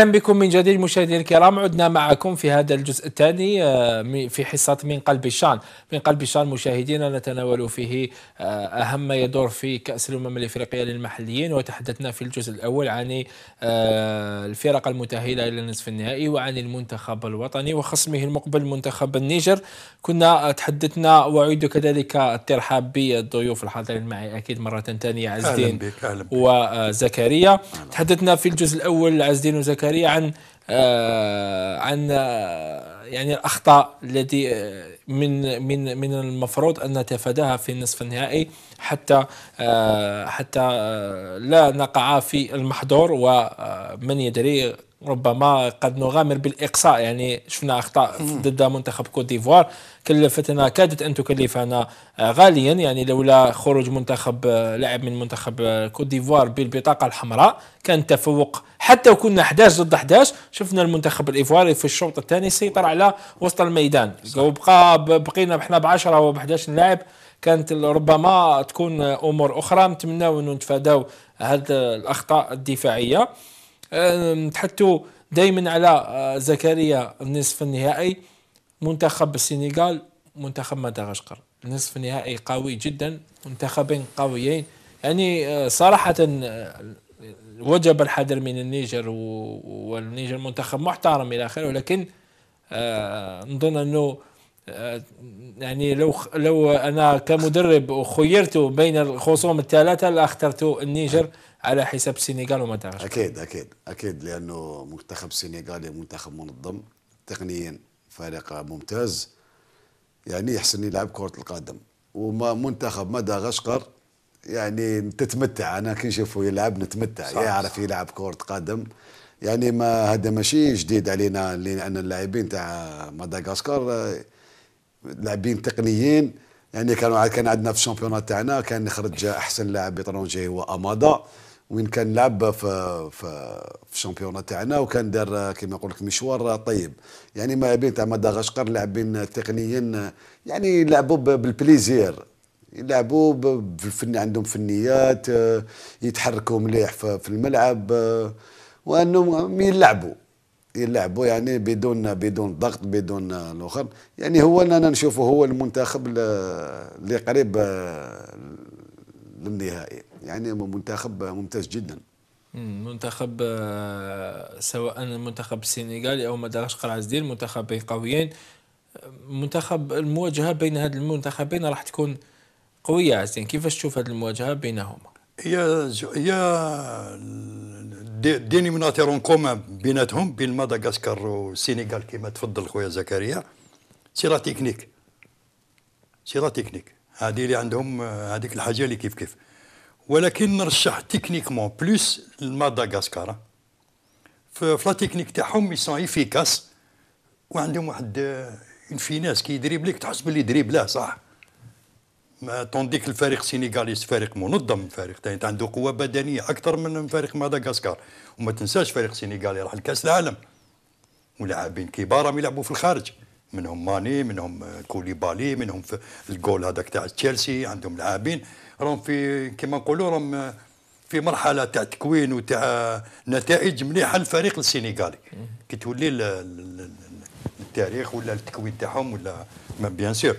[SPEAKER 1] اهلا بكم من جديد مشاهدينا الكرام عدنا معكم في هذا الجزء الثاني آه، في حصه من قلب الشان من قلب الشان مشاهدينا نتناول فيه آه، اهم ما يدور في كاس الامم الافريقيه للمحليين وتحدثنا في الجزء الاول عن آه، الفرق المتاهله الى نصف النهائي وعن المنتخب الوطني وخصمه المقبل منتخب النيجر كنا تحدثنا واعيد كذلك الترحاب بالضيوف الحاضرين معي اكيد مره ثانيه عزدين أهلا بك. أهلا بك. وزكريا تحدثنا في الجزء الاول عزدين وزكريا سريعا آه، عن آه، يعني الاخطاء التي آه، من من من المفروض ان نتفاداها في النصف النهائي حتى حتى لا نقع في المحظور ومن يدري ربما قد نغامر بالاقصاء يعني شفنا اخطاء ضد منتخب كوت ديفوار كلفتنا كادت ان تكلفنا غاليا يعني لولا خروج منتخب لاعب من منتخب كوت ديفوار بالبطاقه الحمراء كان تفوق حتى وكنا 11 ضد 11 شفنا المنتخب الايفواري في الشوط الثاني سيطر على وسط الميدان وبقى بقينا احنا ب 10 و 11 لاعب كانت ربما تكون امور اخرى نتمناو انه نتفاداو هذه الاخطاء الدفاعيه نتحدثوا دائما على آه، زكريا النصف النهائي منتخب السنغال منتخب مدغشقر نصف النهائي قوي جدا منتخبين قويين يعني آه، صراحة آه، وجب الحذر من النيجر والنيجر منتخب محترم إلى آخره ولكن نظن أنه يعني لو لو أنا كمدرب خيرت بين الخصوم الثلاثة لاخترت النيجر على حساب السنغال ومدغشقر
[SPEAKER 3] اكيد اكيد اكيد لانه منتخب السنغالي منتخب منظم تقنيا فريق ممتاز يعني يحسن يلعب كره القدم ومنتخب مدغشقر يعني تتمتع انا كي نشوفه يلعب نتمتع صح يعرف صح. يلعب كره قدم يعني ما هذا ماشي جديد علينا لان اللاعبين تاع مدغشقر لاعبين تقنيين يعني كانوا كان عندنا في الشامبيونات تاعنا كان يخرج احسن لاعب اترونجي هو امادا وين كان لعب في في, في الشامبيون تاعنا وكان دار كما نقول لك مشوار طيب يعني ما بين تاع مدغشقر لاعبين تقنيا يعني لعبوا بالبليزير يلعبوا بالفن عندهم فنيات يتحركوا مليح في الملعب وانهم يلعبوا يلعبوا يعني بدون بدون ضغط بدون الاخر يعني هو انا نشوفه هو المنتخب اللي قريب للنهائي يعني منتخب ممتاز جدا
[SPEAKER 1] منتخب آه، سواء منتخب السنغالي او مدغشقر عزدين منتخبين قويين منتخب المواجهه بين هاد المنتخبين راح تكون قويه عزدين كيفاش تشوف هاد المواجهه بينهما
[SPEAKER 2] هي هي مناطيرون كومان بيناتهم بين مدغشقر والسنغال كما تفضل خويا زكريا سي لا تكنيك سي لا تكنيك هذه اللي عندهم هذيك آه، الحاجه اللي كيف كيف ولكن نرشح تكنيكمون بلوس مدغاسكار في لا تكنيك تاعهم يسون افيكاس وعندهم واحد اون فيناس كي يدريبليك تحس باللي دريبلاه صح ما تونديك الفريق السينيغاليز فريق منظم فريق تاني عنده قوه بدنيه اكثر من فريق مدغاسكار وما تنساش فريق السينيغالي راح لكاس العالم ولاعبين كبار يلعبوا في الخارج منهم ماني منهم كوليبالي منهم في الجول هذاك تاع تشيلسي عندهم لاعبين راهم في كما نقولوا راهم في مرحله تاع تكوين وتاع نتائج مليحه الفريق السينيغالي كي تولي التاريخ ولا التكوين تاعهم ولا بيان سور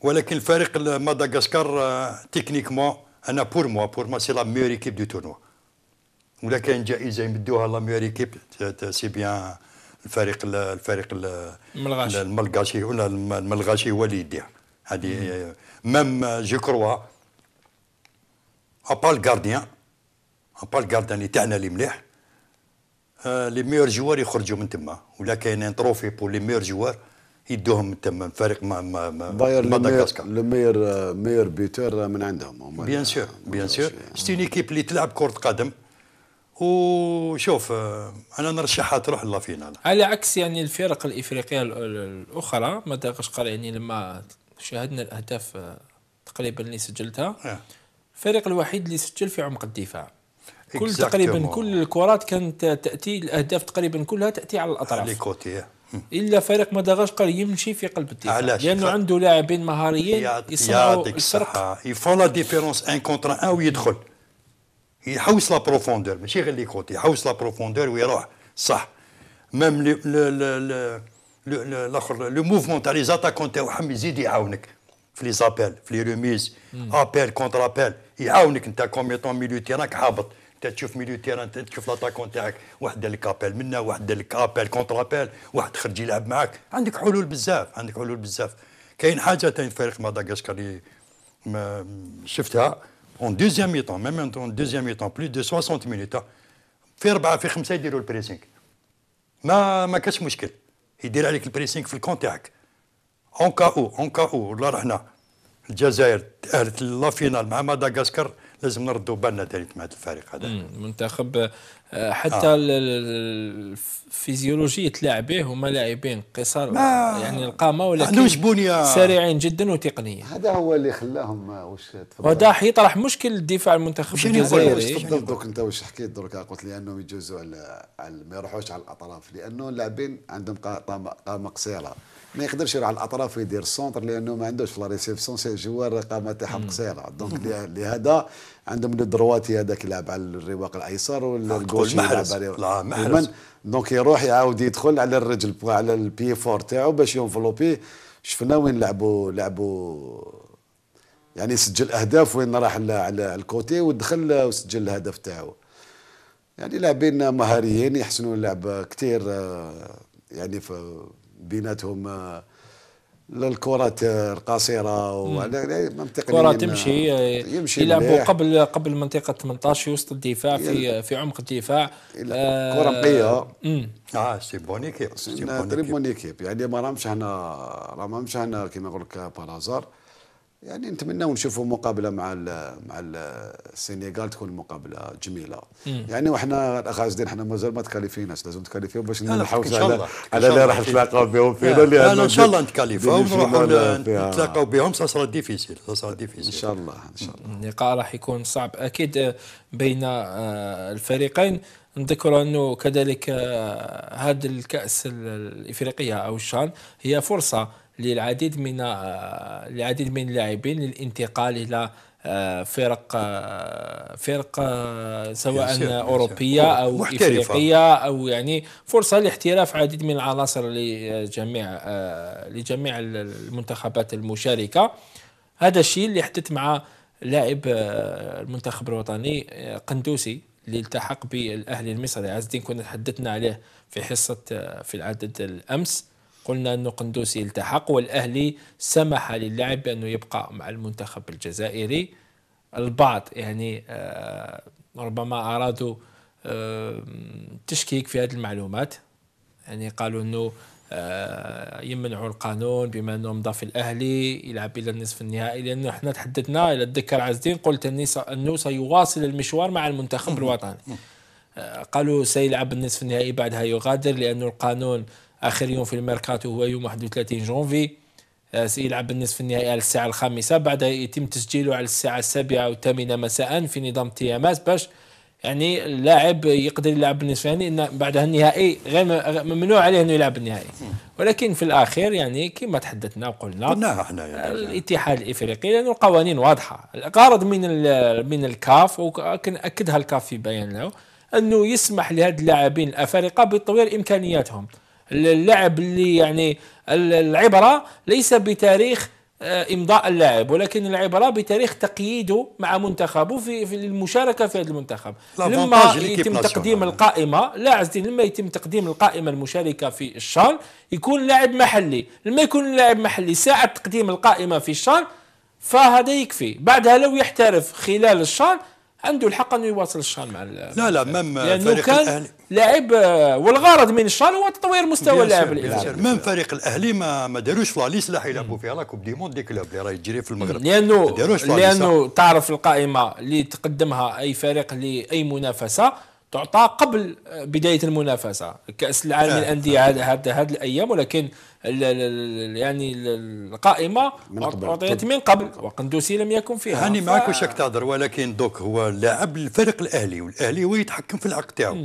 [SPEAKER 2] ولكن الفريق مدغشقر تكنيكمون آه، انا بور موا بور موا سي لا ميور ايكيب دو تورنوا ولا كان جائزه يمدوها لا ميور ايكيب سي بيان الفريق الفريق الملغاشي الملغاشي ولا الملغاشي هو اللي يديها هذه مام جو كروا ابا الكارديان ابا الكارديان اللي تاعنا اللي مليح آه لي ميور جوار يخرجوا من تما ولا كاينين تروفي بور لي ميور جوار يدوهم من تما فريق ما ما ما داير
[SPEAKER 3] لو ميور ميور بيتور من عندهم
[SPEAKER 2] بيان سور بيان سور سيتي اون ايكيب اللي تلعب كره قدم وشوف انا نرشحها تروح لا فينال
[SPEAKER 1] على عكس يعني الفرق الافريقيه الاخرى مدغشقر يعني لما شاهدنا الاهداف تقريبا اللي سجلتها الفريق الوحيد اللي سجل في عمق الدفاع
[SPEAKER 4] كل تقريبا
[SPEAKER 1] كل الكرات كانت تاتي الاهداف تقريبا كلها تاتي على الاطراف إيه. الا فريق مدغشقر يمشي في قلب الدفاع لانه عنده لاعبين مهاريين يصنعوا
[SPEAKER 2] الفرق يفون لا ديفيرونس ان كونتر ان ويدخل يحوس لا بروفوندور ماشي غير لي كوتي يحوس لا بروفوندور ويروح صح ميم الاخر لو موفمون تاع لي زاتاكون تاعهم يزيد يعاونك في لي زابيل في لي روميز ابيل كونتر ابيل يعاونك انت كوميتون ميليو تيران هابط انت تشوف ميليو تيران تشوف لاتاكون تاعك واحد دار لك ابل منا واحد دار لك ابل كونتر ابل واحد خرج يلعب معاك عندك حلول بزاف عندك حلول بزاف كاين حاجه ثاني فريق مدغشقر اللي ما شفتها اون دوزيام طون ميم اون دوزيام طون بلو دو 60 مينوت في اربعه في خمسه يديروا البريسينغ ما ما كاش مشكل يدير عليك البريسينغ في الكون تاعك اون كا او اون كا او ولا رحنا الجزائر تأهلت لا فينال مع مداغاسكر لازم نردوا بالنا ثاني مع الفريق هذا
[SPEAKER 1] منتخب
[SPEAKER 2] آه، حتى آه. الفيزيولوجيه
[SPEAKER 1] لاعبيه هما لاعبين قصار يعني القامه ولكن بنية. سريعين جدا وتقنيا هذا
[SPEAKER 3] هو اللي خلاهم آه، واش
[SPEAKER 1] تفضل وهذا يطرح مشكل الدفاع المنتخب
[SPEAKER 3] الجزائري تفضل دوك انت واش حكيت دوك قلت لي انهم يجوزوا على ما يروحوش على الاطراف لانه اللاعبين عندهم قامه قصيره ما يقدرش يروح على الاطراف ويدير السونتر لانه ما عندوش في لا ريسيبسيون سي جوار الرقابه تاعهم قصيره دونك لهذا عندهم لو درواتي هذاك يلعب على الرواق الايسر والجوش يلعب على دونك يروح يعاود يدخل على الرجل على البي فور تاعو باش ينفلوبي شفنا وين لعبوا لعبوا يعني سجل اهداف وين راح على الكوتي ودخل وسجل الهدف تاعو يعني لاعبين مهاريين يحسنوا اللعب كثير آه، يعني في بيناتهم آه، للكرات القصيره وعلى الكره تمشي يمشي يلعبوا
[SPEAKER 1] قبل قبل منطقه 18 وسط الدفاع في في عمق الدفاع آه، كره نقيه اه
[SPEAKER 3] سي
[SPEAKER 2] بون ايكيب سي بون
[SPEAKER 3] ايكيب يعني ما رامش هنا راه ما مش هنا كيما نقول لك بارازار يعني نتمنى نشوفوا مقابله مع الـ مع السنغال تكون مقابله جميله مم. يعني وحنا الاخ عز حنا مازال ما تكاليفيناش لازم نتكاليفيو باش نحوس على على اللي راح نتلاقاو بهم في ان شاء الله نتكاليفيو ونروحوا نتلاقاو
[SPEAKER 2] بهم سا ديفيسيل سا ديفيسيل ان شاء الله ان شاء الله
[SPEAKER 1] اللقاء راح يكون صعب اكيد آه، بين آه، الفريقين نذكر انه كذلك آه، هذه الكاس الافريقيه او الشان هي فرصه للعديد من العديد آه، من اللاعبين للانتقال الى آه، فرق آه، فرق سواء اوروبيه او افريقيه او يعني فرصه لاحتراف عديد من العناصر لجميع لجميع المنتخبات المشاركه هذا الشيء اللي حدث مع لاعب المنتخب الوطني قندوسي اللي التحق بالاهلي المصري عز الدين كنا تحدثنا عليه في حصه في العدد الامس قلنا أنه قندوسي التحق والأهلي سمح للاعب بأنه يبقى مع المنتخب الجزائري البعض يعني آه، ربما أرادوا آه، تشكيك في هذه المعلومات يعني قالوا أنه آه، يمنعوا القانون بما أنه مضاف الأهلي يلعب إلى النصف النهائي لأنه احنا تحدثنا إلى الذكر عز الدين قلت أنه سيواصل المشوار مع المنتخب الوطني قالوا سيلعب النصف النهائي بعدها يغادر لأنه القانون اخر يوم في الميركاتو هو يوم 31 جونفي آه، سيلعب بالنصف النهائي على الساعه الخامسه بعدها يتم تسجيله على الساعه السابعه الثامنه مساء في نظام تي ام اس باش يعني اللاعب يقدر يلعب بالنصف النهائي يعني ان بعدها النهائي غير ممنوع عليه انه يلعب النهائي ولكن في الاخير يعني كما تحدثنا وقلنا قلناها احنا يعني الاتحاد الافريقي لانه القوانين واضحه الغرض من من الكاف وكنأكدها اكدها الكاف في بيان له انه يسمح لهذ اللاعبين الافارقه بتطوير امكانياتهم اللعب اللي يعني العبره ليس بتاريخ آه، امضاء اللاعب ولكن العبره بتاريخ تقييده مع منتخبه في المشاركه في هذا المنتخب لما يتم تقديم القائمه لا عزتي لما يتم تقديم القائمه المشاركه في الشان يكون لاعب محلي لما يكون لاعب محلي ساعه تقديم القائمه في الشان فهذا يكفي بعدها لو يحترف خلال الشان عنده الحق انه يواصل الشان مع لا
[SPEAKER 2] لا مام
[SPEAKER 1] فريق الاهلي لاعب آه، والغرض من الشال هو تطوير مستوى اللاعب الاجنبي
[SPEAKER 2] من فريق الاهلي ما ما داروش في ليس راح يلعبوا فيها لا كوب دي موند دي كلوب اللي راه يجري في المغرب لانه لانه تعرف القائمه اللي تقدمها اي
[SPEAKER 1] فريق لاي منافسه تعطى قبل آه، بدايه المنافسه كاس العالم للانديه هذا هذه الايام ولكن الـ الـ يعني القائمه اعطيت من
[SPEAKER 2] قبل وقندوسي لم يكن فيها هاني معك واش تهضر ولكن دوك هو لاعب الفريق الاهلي والاهلي هو يتحكم في العقد تاعو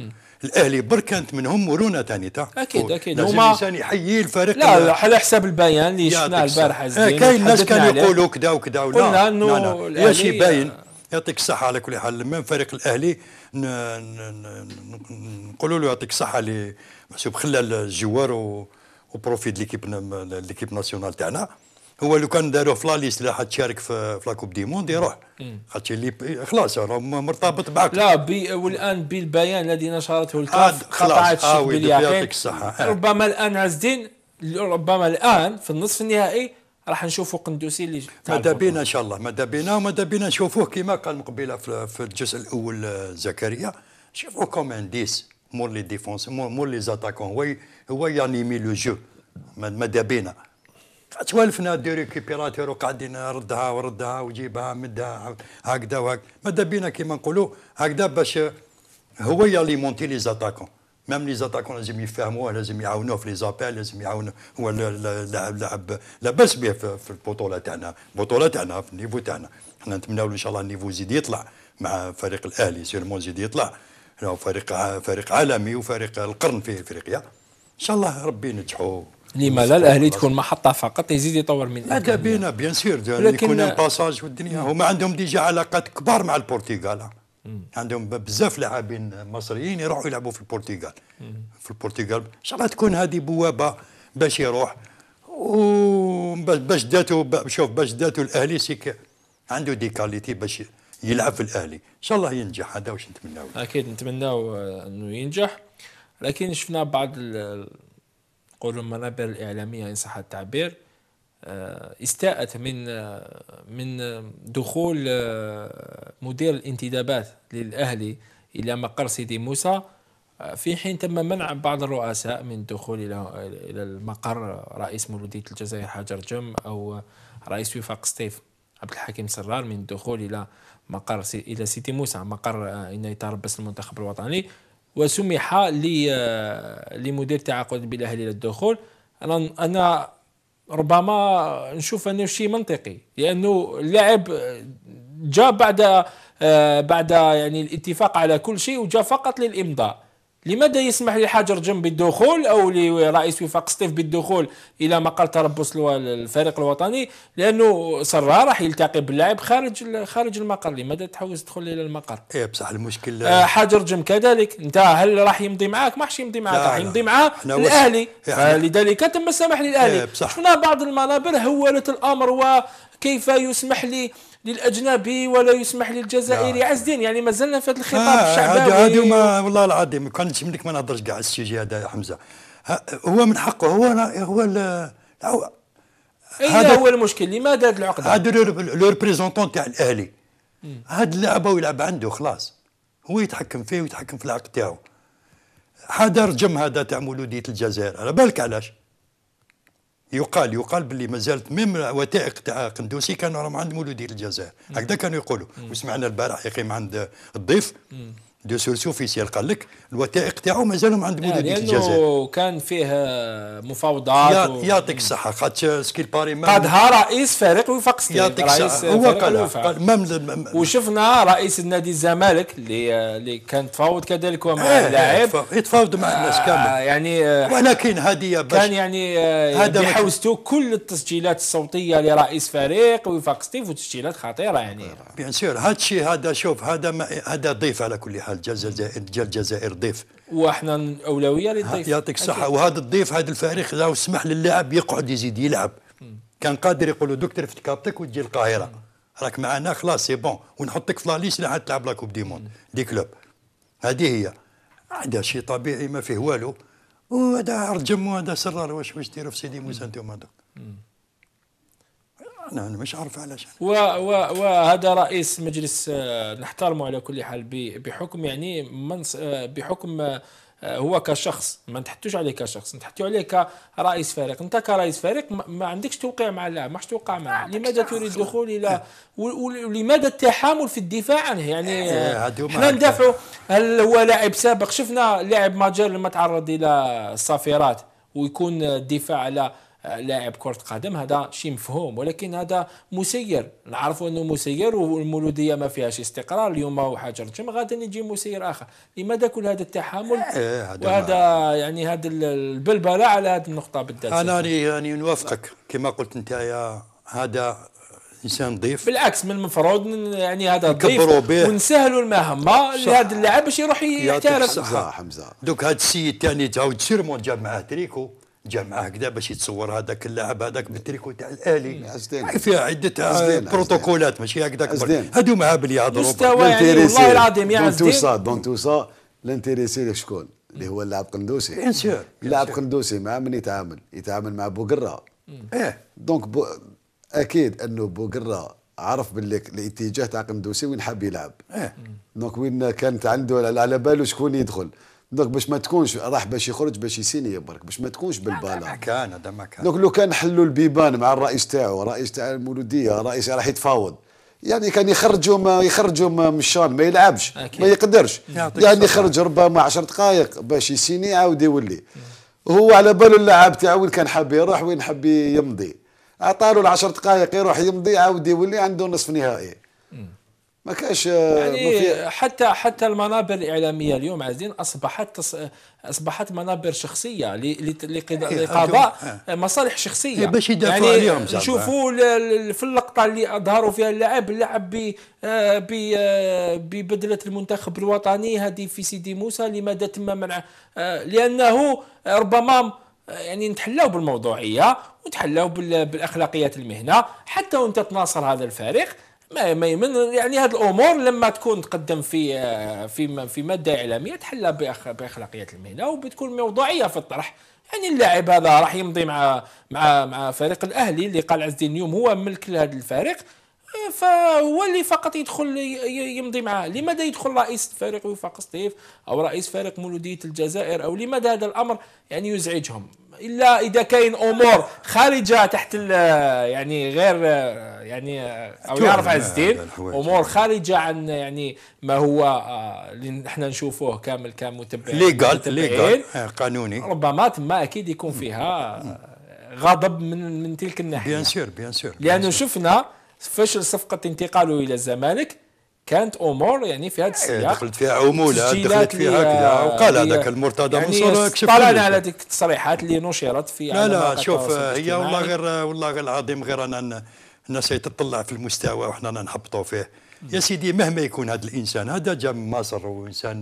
[SPEAKER 2] الاهلي برك كانت منهم مرونه ثاني تاع اكيد اكيد لازم الانسان يحيي الفريق لا, لا على حسب البيان اللي شفناه البارح إيه، كاين ناس كانوا يقولوا كذا وكذا ولا قلنا انه يا شي باين يعطيك الصحه على كل حال من فريق الاهلي نقولوا له يعطيك الصحه لمحسوب خلى الجوار وبروفيت ليكيب ليكيب ناسيونال تاعنا هو لو كان داروا في لا حتشارك في لاكوب دي موند يروح خاطر اللي خلاص راه مرتبط معك لا
[SPEAKER 1] بي والان بالبيان الذي نشرته الكاف قطعت الشك آه باليقين آه. ربما الان عز الدين ربما الان في النصف النهائي راح نشوفوا قندوسي
[SPEAKER 2] اللي ماذا بينا ان شاء الله ماذا بينا وماذا بينا نشوفوه كما قال مقبله في الجزء الاول آه، زكريا شوفوا كوم انديس مور لي ديفونس مور لي زاتاكون هو هو يعني مي لو جو ماذا بينا توالفنا دي ريكيبيراتور وقاعدين ردها وردها وجيبها مدها هكذا وهكذا ماذا بينا كيما نقولوا هكذا باش هو ياليمونتي لي زاتاكون ميم لي زاتاكون لازم يفهموه لازم يعاونوه في لي زابيل لازم يعاونوه هو اللاعب لاعب لا باس به في البطوله تاعنا البطوله تاعنا في النيفو تاعنا احنا نتمناو ان شاء الله النيفو يزيد يطلع مع فريق الاهلي سيرمون يزيد يطلع فريق فريق عالمي وفريق القرن في افريقيا ان شاء الله ربي ينجحوا لما لا الاهلي تكون محطه فقط يزيد يطور من ماذا بينا بيان سور يكون باساج والدنيا هما عندهم ديجا علاقات كبار مع البرتغال عندهم بزاف لاعبين مصريين يروحوا يلعبوا في البرتغال في البرتغال ان شاء الله تكون هذه بوابه باش يروح وباش داتو شوف باش داتو الاهلي سيك عنده دي كاليتي باش يلعب في الاهلي ان شاء الله ينجح هذا واش
[SPEAKER 1] نتمناو اكيد نتمناو آه، انه ينجح لكن شفنا بعض قول المنابر الإعلامية إن صح التعبير آه، استاءت من آه، من دخول آه، مدير الانتدابات للأهلي إلى مقر سيدي موسى في حين تم منع بعض الرؤساء من الدخول إلى إلى المقر رئيس مولودية الجزائر حجر جم أو رئيس وفاق ستيف عبد الحكيم سرار من الدخول إلى مقر إلى سيدي موسى مقر إنه يتربص المنتخب الوطني وسمح لمدير التعاقد بالاهلي للدخول انا انا ربما نشوف انه شيء منطقي لانه اللاعب جاء بعد آه، بعد يعني الاتفاق على كل شيء وجاء فقط للامضاء لماذا يسمح لحجر جم بالدخول او لرئيس وفاق سطيف بالدخول الى مقر تربص الفريق الوطني لانه سرا راح يلتقي باللاعب خارج خارج المقر لماذا تحوز تدخل الى المقر اي بصح المشكل آه حجر جم كذلك انت هل راح يمضي معاك ما راحش يمضي معاك راح يمضي مع الاهلي إيه، لذلك تم السماح للاهلي إيه، شفنا بعض المنابر هولت الامر وكيف يسمح لي للاجنبي ولا يسمح للجزائري عازلين يعني مازلنا في هذا الخطاب آه الشعبوي
[SPEAKER 2] عادي وما والله العظيم كان منك ما نهضرش كاع على السيجي هذا يا حمزه هو من حقه هو هو إيه، هذا هو المشكل لماذا هذه العقده؟ هذا لو ريبريزونتون تاع الاهلي هذا اللعبه ويلعب عنده خلاص هو يتحكم فيه ويتحكم في العقد تاعو هذا رجم هذا تاع مولوديه الجزائر على بالك علاش؟ يقال يقال باللي ما زالت ميم وثائق تاع قندوسي كانوا راهم عند مولوديه الجزائر هكذا كانوا يقولوا وسمعنا البارح يقيم عند الضيف دو سورس اوفيسيال قال لك الوثائق تاعو مازالوا عند عندهم يعني الجزائر كان فيه مفاوضات و... يعطيك الصحه خاطر سكيل باري مام قادها رئيس فريق
[SPEAKER 1] وفاقسطين يعطيك الصحه هو قال, قال مام وشفنا رئيس نادي الزمالك اللي اللي كان تفاوض كذلك ومع آه اللاعب يتفاوض إيه، مع الناس آه، كامل يعني آه، ولكن
[SPEAKER 2] هديه باش كان يعني هذا آه،
[SPEAKER 1] كل التسجيلات الصوتيه لرئيس
[SPEAKER 2] فريق ستيف وتسجيلات خطيره يعني بيان سور هذا الشيء هذا شوف هذا هذا ضيف على كل حال الجزائر الجزائر ضيف واحنا اولويه للضيف يعطيك الصحه وهذا الضيف هذا الفريق لو سمح للاعب يقعد يزيد يلعب كان قادر يقول له دكتور في كابتك وتجي القاهره راك معنا خلاص سي بون ونحطك في لا ليست عاد تلعب لا كوب دي موند دي كلوب هذه هي هذا شيء طبيعي ما فيه والو وهذا رجم وهذا سرار واش واش ديروا في سيدي موسى انتم هذوك نعم، انا مش عارف علاش
[SPEAKER 1] و و وهذا رئيس مجلس آه، نحترمه على كل حال بحكم يعني منص آه، بحكم آه، هو كشخص ما نتحتوش عليه كشخص نتحتو عليه كرئيس فريق انت كرئيس فريق ما عندكش توقيع مع اللاعب ما توقع معه لماذا تريد الدخول الى نعم. ولماذا التحامل في الدفاع عنه يعني إيه، احنا ندافعوا هل هو لاعب سابق شفنا لاعب ماجر لما تعرض الى الصافرات ويكون الدفاع على لاعب كره قدم هذا شيء مفهوم ولكن هذا مسير نعرفوا انه مسير والمولوديه ما فيهاش استقرار اليوم هو حجر الجم غدا يجي مسير اخر لماذا كل هذا التحامل إيه، إيه، وهذا يعني هذا البلبله على هذه النقطه بالذات انا راني
[SPEAKER 2] يعني نوافقك كما قلت انت يا هذا انسان ضيف بالعكس من المفروض يعني هذا ضيف
[SPEAKER 1] ونسهلوا المهمه
[SPEAKER 2] لهذا اللاعب باش يروح يحترف صح حمزه دوك هذا السيد ثاني تعاود سيرمون جاب معاه تريكو جا معاه هكذا باش يتصور هذاك اللاعب هذاك بالتريكو تاع الالي فيها عده آه، بروتوكولات ماشي هكذاك هادو مع بالياض مستوى يعني والله العظيم يا
[SPEAKER 3] دون تو سا دون تو سا لانتيريسي شكون اللي هو اللاعب قندوسي بيان سور اللاعب قندوسي مع من يتعامل يتعامل مع بوقره ايه دونك بو اكيد انه بوقره عرف باللي الاتجاه تاع قندوسي وين حاب يلعب ايه دونك وين كانت عنده على باله شكون يدخل دوك باش ما تكونش راح باش يخرج باش يسيني برك باش ما تكونش بالبالا ما
[SPEAKER 2] كان هذا ما كان
[SPEAKER 3] دوك لو كان حلوا البيبان مع الرئيس تاعو الرئيس تاع المولوديه الرئيس راح يتفاوض يعني كان يخرجوا ما يخرجوا من الشان ما يلعبش أكيد. ما يقدرش يعني يخرج ربما 10 دقائق باش يسيني عاود يولي هو على باله اللاعب تاعو وين كان حاب يروح وين حاب يمضي عطاله 10 دقائق يروح يمضي عاود يولي عنده نصف نهائي ما كاش يعني
[SPEAKER 1] حتى حتى المنابر الاعلاميه اليوم عزيزين اصبحت تص... اصبحت منابر شخصيه إيه، لقضاء آه. مصالح شخصيه باش يدافعوا يعني عليهم نشوفوا في اللقطه اللي اظهروا فيها اللاعب اللاعب آه، آه، ببدله المنتخب الوطني هذه في سيدي موسى لماذا تم منع لانه ربما يعني نتحلاو بالموضوعيه ونتحلاو بالاخلاقيات المهنه حتى وانت تناصر هذا الفريق ما ما يمن يعني هاد الامور لما تكون تقدم في في في ماده اعلاميه تحلى باخلاقيات المهنه وبتكون موضوعيه في الطرح يعني اللاعب هذا راح يمضي مع مع مع فريق الاهلي اللي قال عز الدين اليوم هو ملك لهذا الفريق فهو اللي فقط يدخل يمضي معاه لماذا يدخل رئيس فريق وفاق سطيف او رئيس فريق مولوديه الجزائر او لماذا هذا الامر يعني يزعجهم الا اذا كاين امور خارجه تحت يعني غير يعني او يعرف عز الدين امور خارجه عن يعني ما هو آه، اللي احنا نشوفوه كامل كمتبعين ليغال آه، ليغال قانوني ربما تما اكيد يكون فيها آه، غضب من من تلك الناحيه بيان سور بيان سور لانه شفنا فشل صفقه انتقاله الى الزمالك كانت امور يعني في هذا السياق إيه، دخلت فيها عموله دخلت فيها كذا وقال هذاك المرتضى يعني منصور كشف طلعنا على
[SPEAKER 2] ديك التصريحات اللي نشرت في لا لا شوف هي والله غير والله غير العظيم غير انا الناس تطلع في المستوى وحنا نحبطوا فيه يا سيدي مهما يكون هذا الانسان هذا جا من مصر وانسان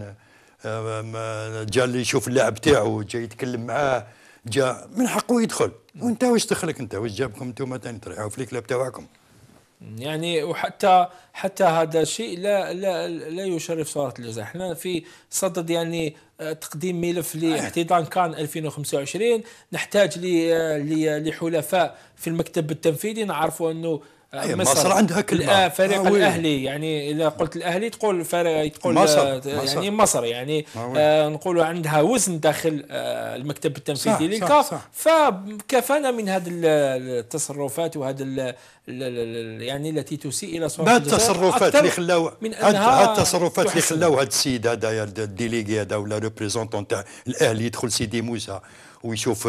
[SPEAKER 2] جا اللي يشوف اللاعب تاعو جا يتكلم معاه جا من حقه يدخل وانت واش دخلك انت واش جابكم انتم تاني تريحوا في الكلاب تاعكم يعني وحتى حتى هذا الشيء لا لا لا يشرف صوره
[SPEAKER 1] الجزائر احنا في صدد يعني آه، تقديم ملف لاحتضان كان 2025 نحتاج آه، لحلفاء في المكتب التنفيذي نعرفوا انه
[SPEAKER 4] آه، أيوة، مصر, مصر عندها كلمه فريق آه الاهلي
[SPEAKER 1] يعني اذا قلت الاهلي تقول فريق تقول مصر. آه، مصر يعني مصر يعني آه, آه، نقولوا عندها وزن داخل آه المكتب التنفيذي للكاف فكفانا من هذه التصرفات وهذا يعني التي تسيء الى صوره ما التصرفات اللي خلاو من التصرفات اللي
[SPEAKER 2] خلاو هذا السيد هذا الديليغي هذا ولا ريبريزونتون تاع الاهلي يدخل سيدي موسى ويشوف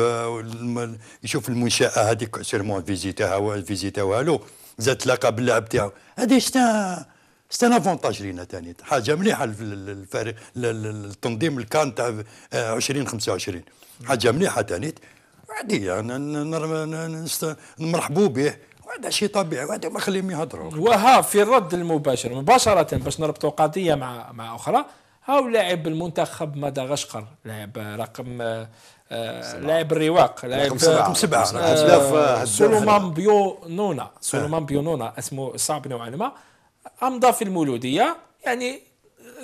[SPEAKER 2] يشوف المنشاه هذيك سيرمون فيزيتها فيزيتها له زاد تلاقى باللاعب تاعو هذه شتا سيت افونتاج لينا ثاني حاجه مليحه للفريق للتنظيم الكان تاع 20 25 حاجه مليحه ثاني عادية يعني نرحبوا به وهذا شيء طبيعي وهذا ما خليهم يهضروا وها في الرد المباشر مباشرة باش نربطوا قضية مع مع
[SPEAKER 1] أخرى هاو لاعب المنتخب مدغشقر لاعب رقم لاعب الرواق لاعب رقم سبعه سولومان بيو نونا سولومان بيو نونا اسمه صعب نوعا ما امضى في المولوديه يعني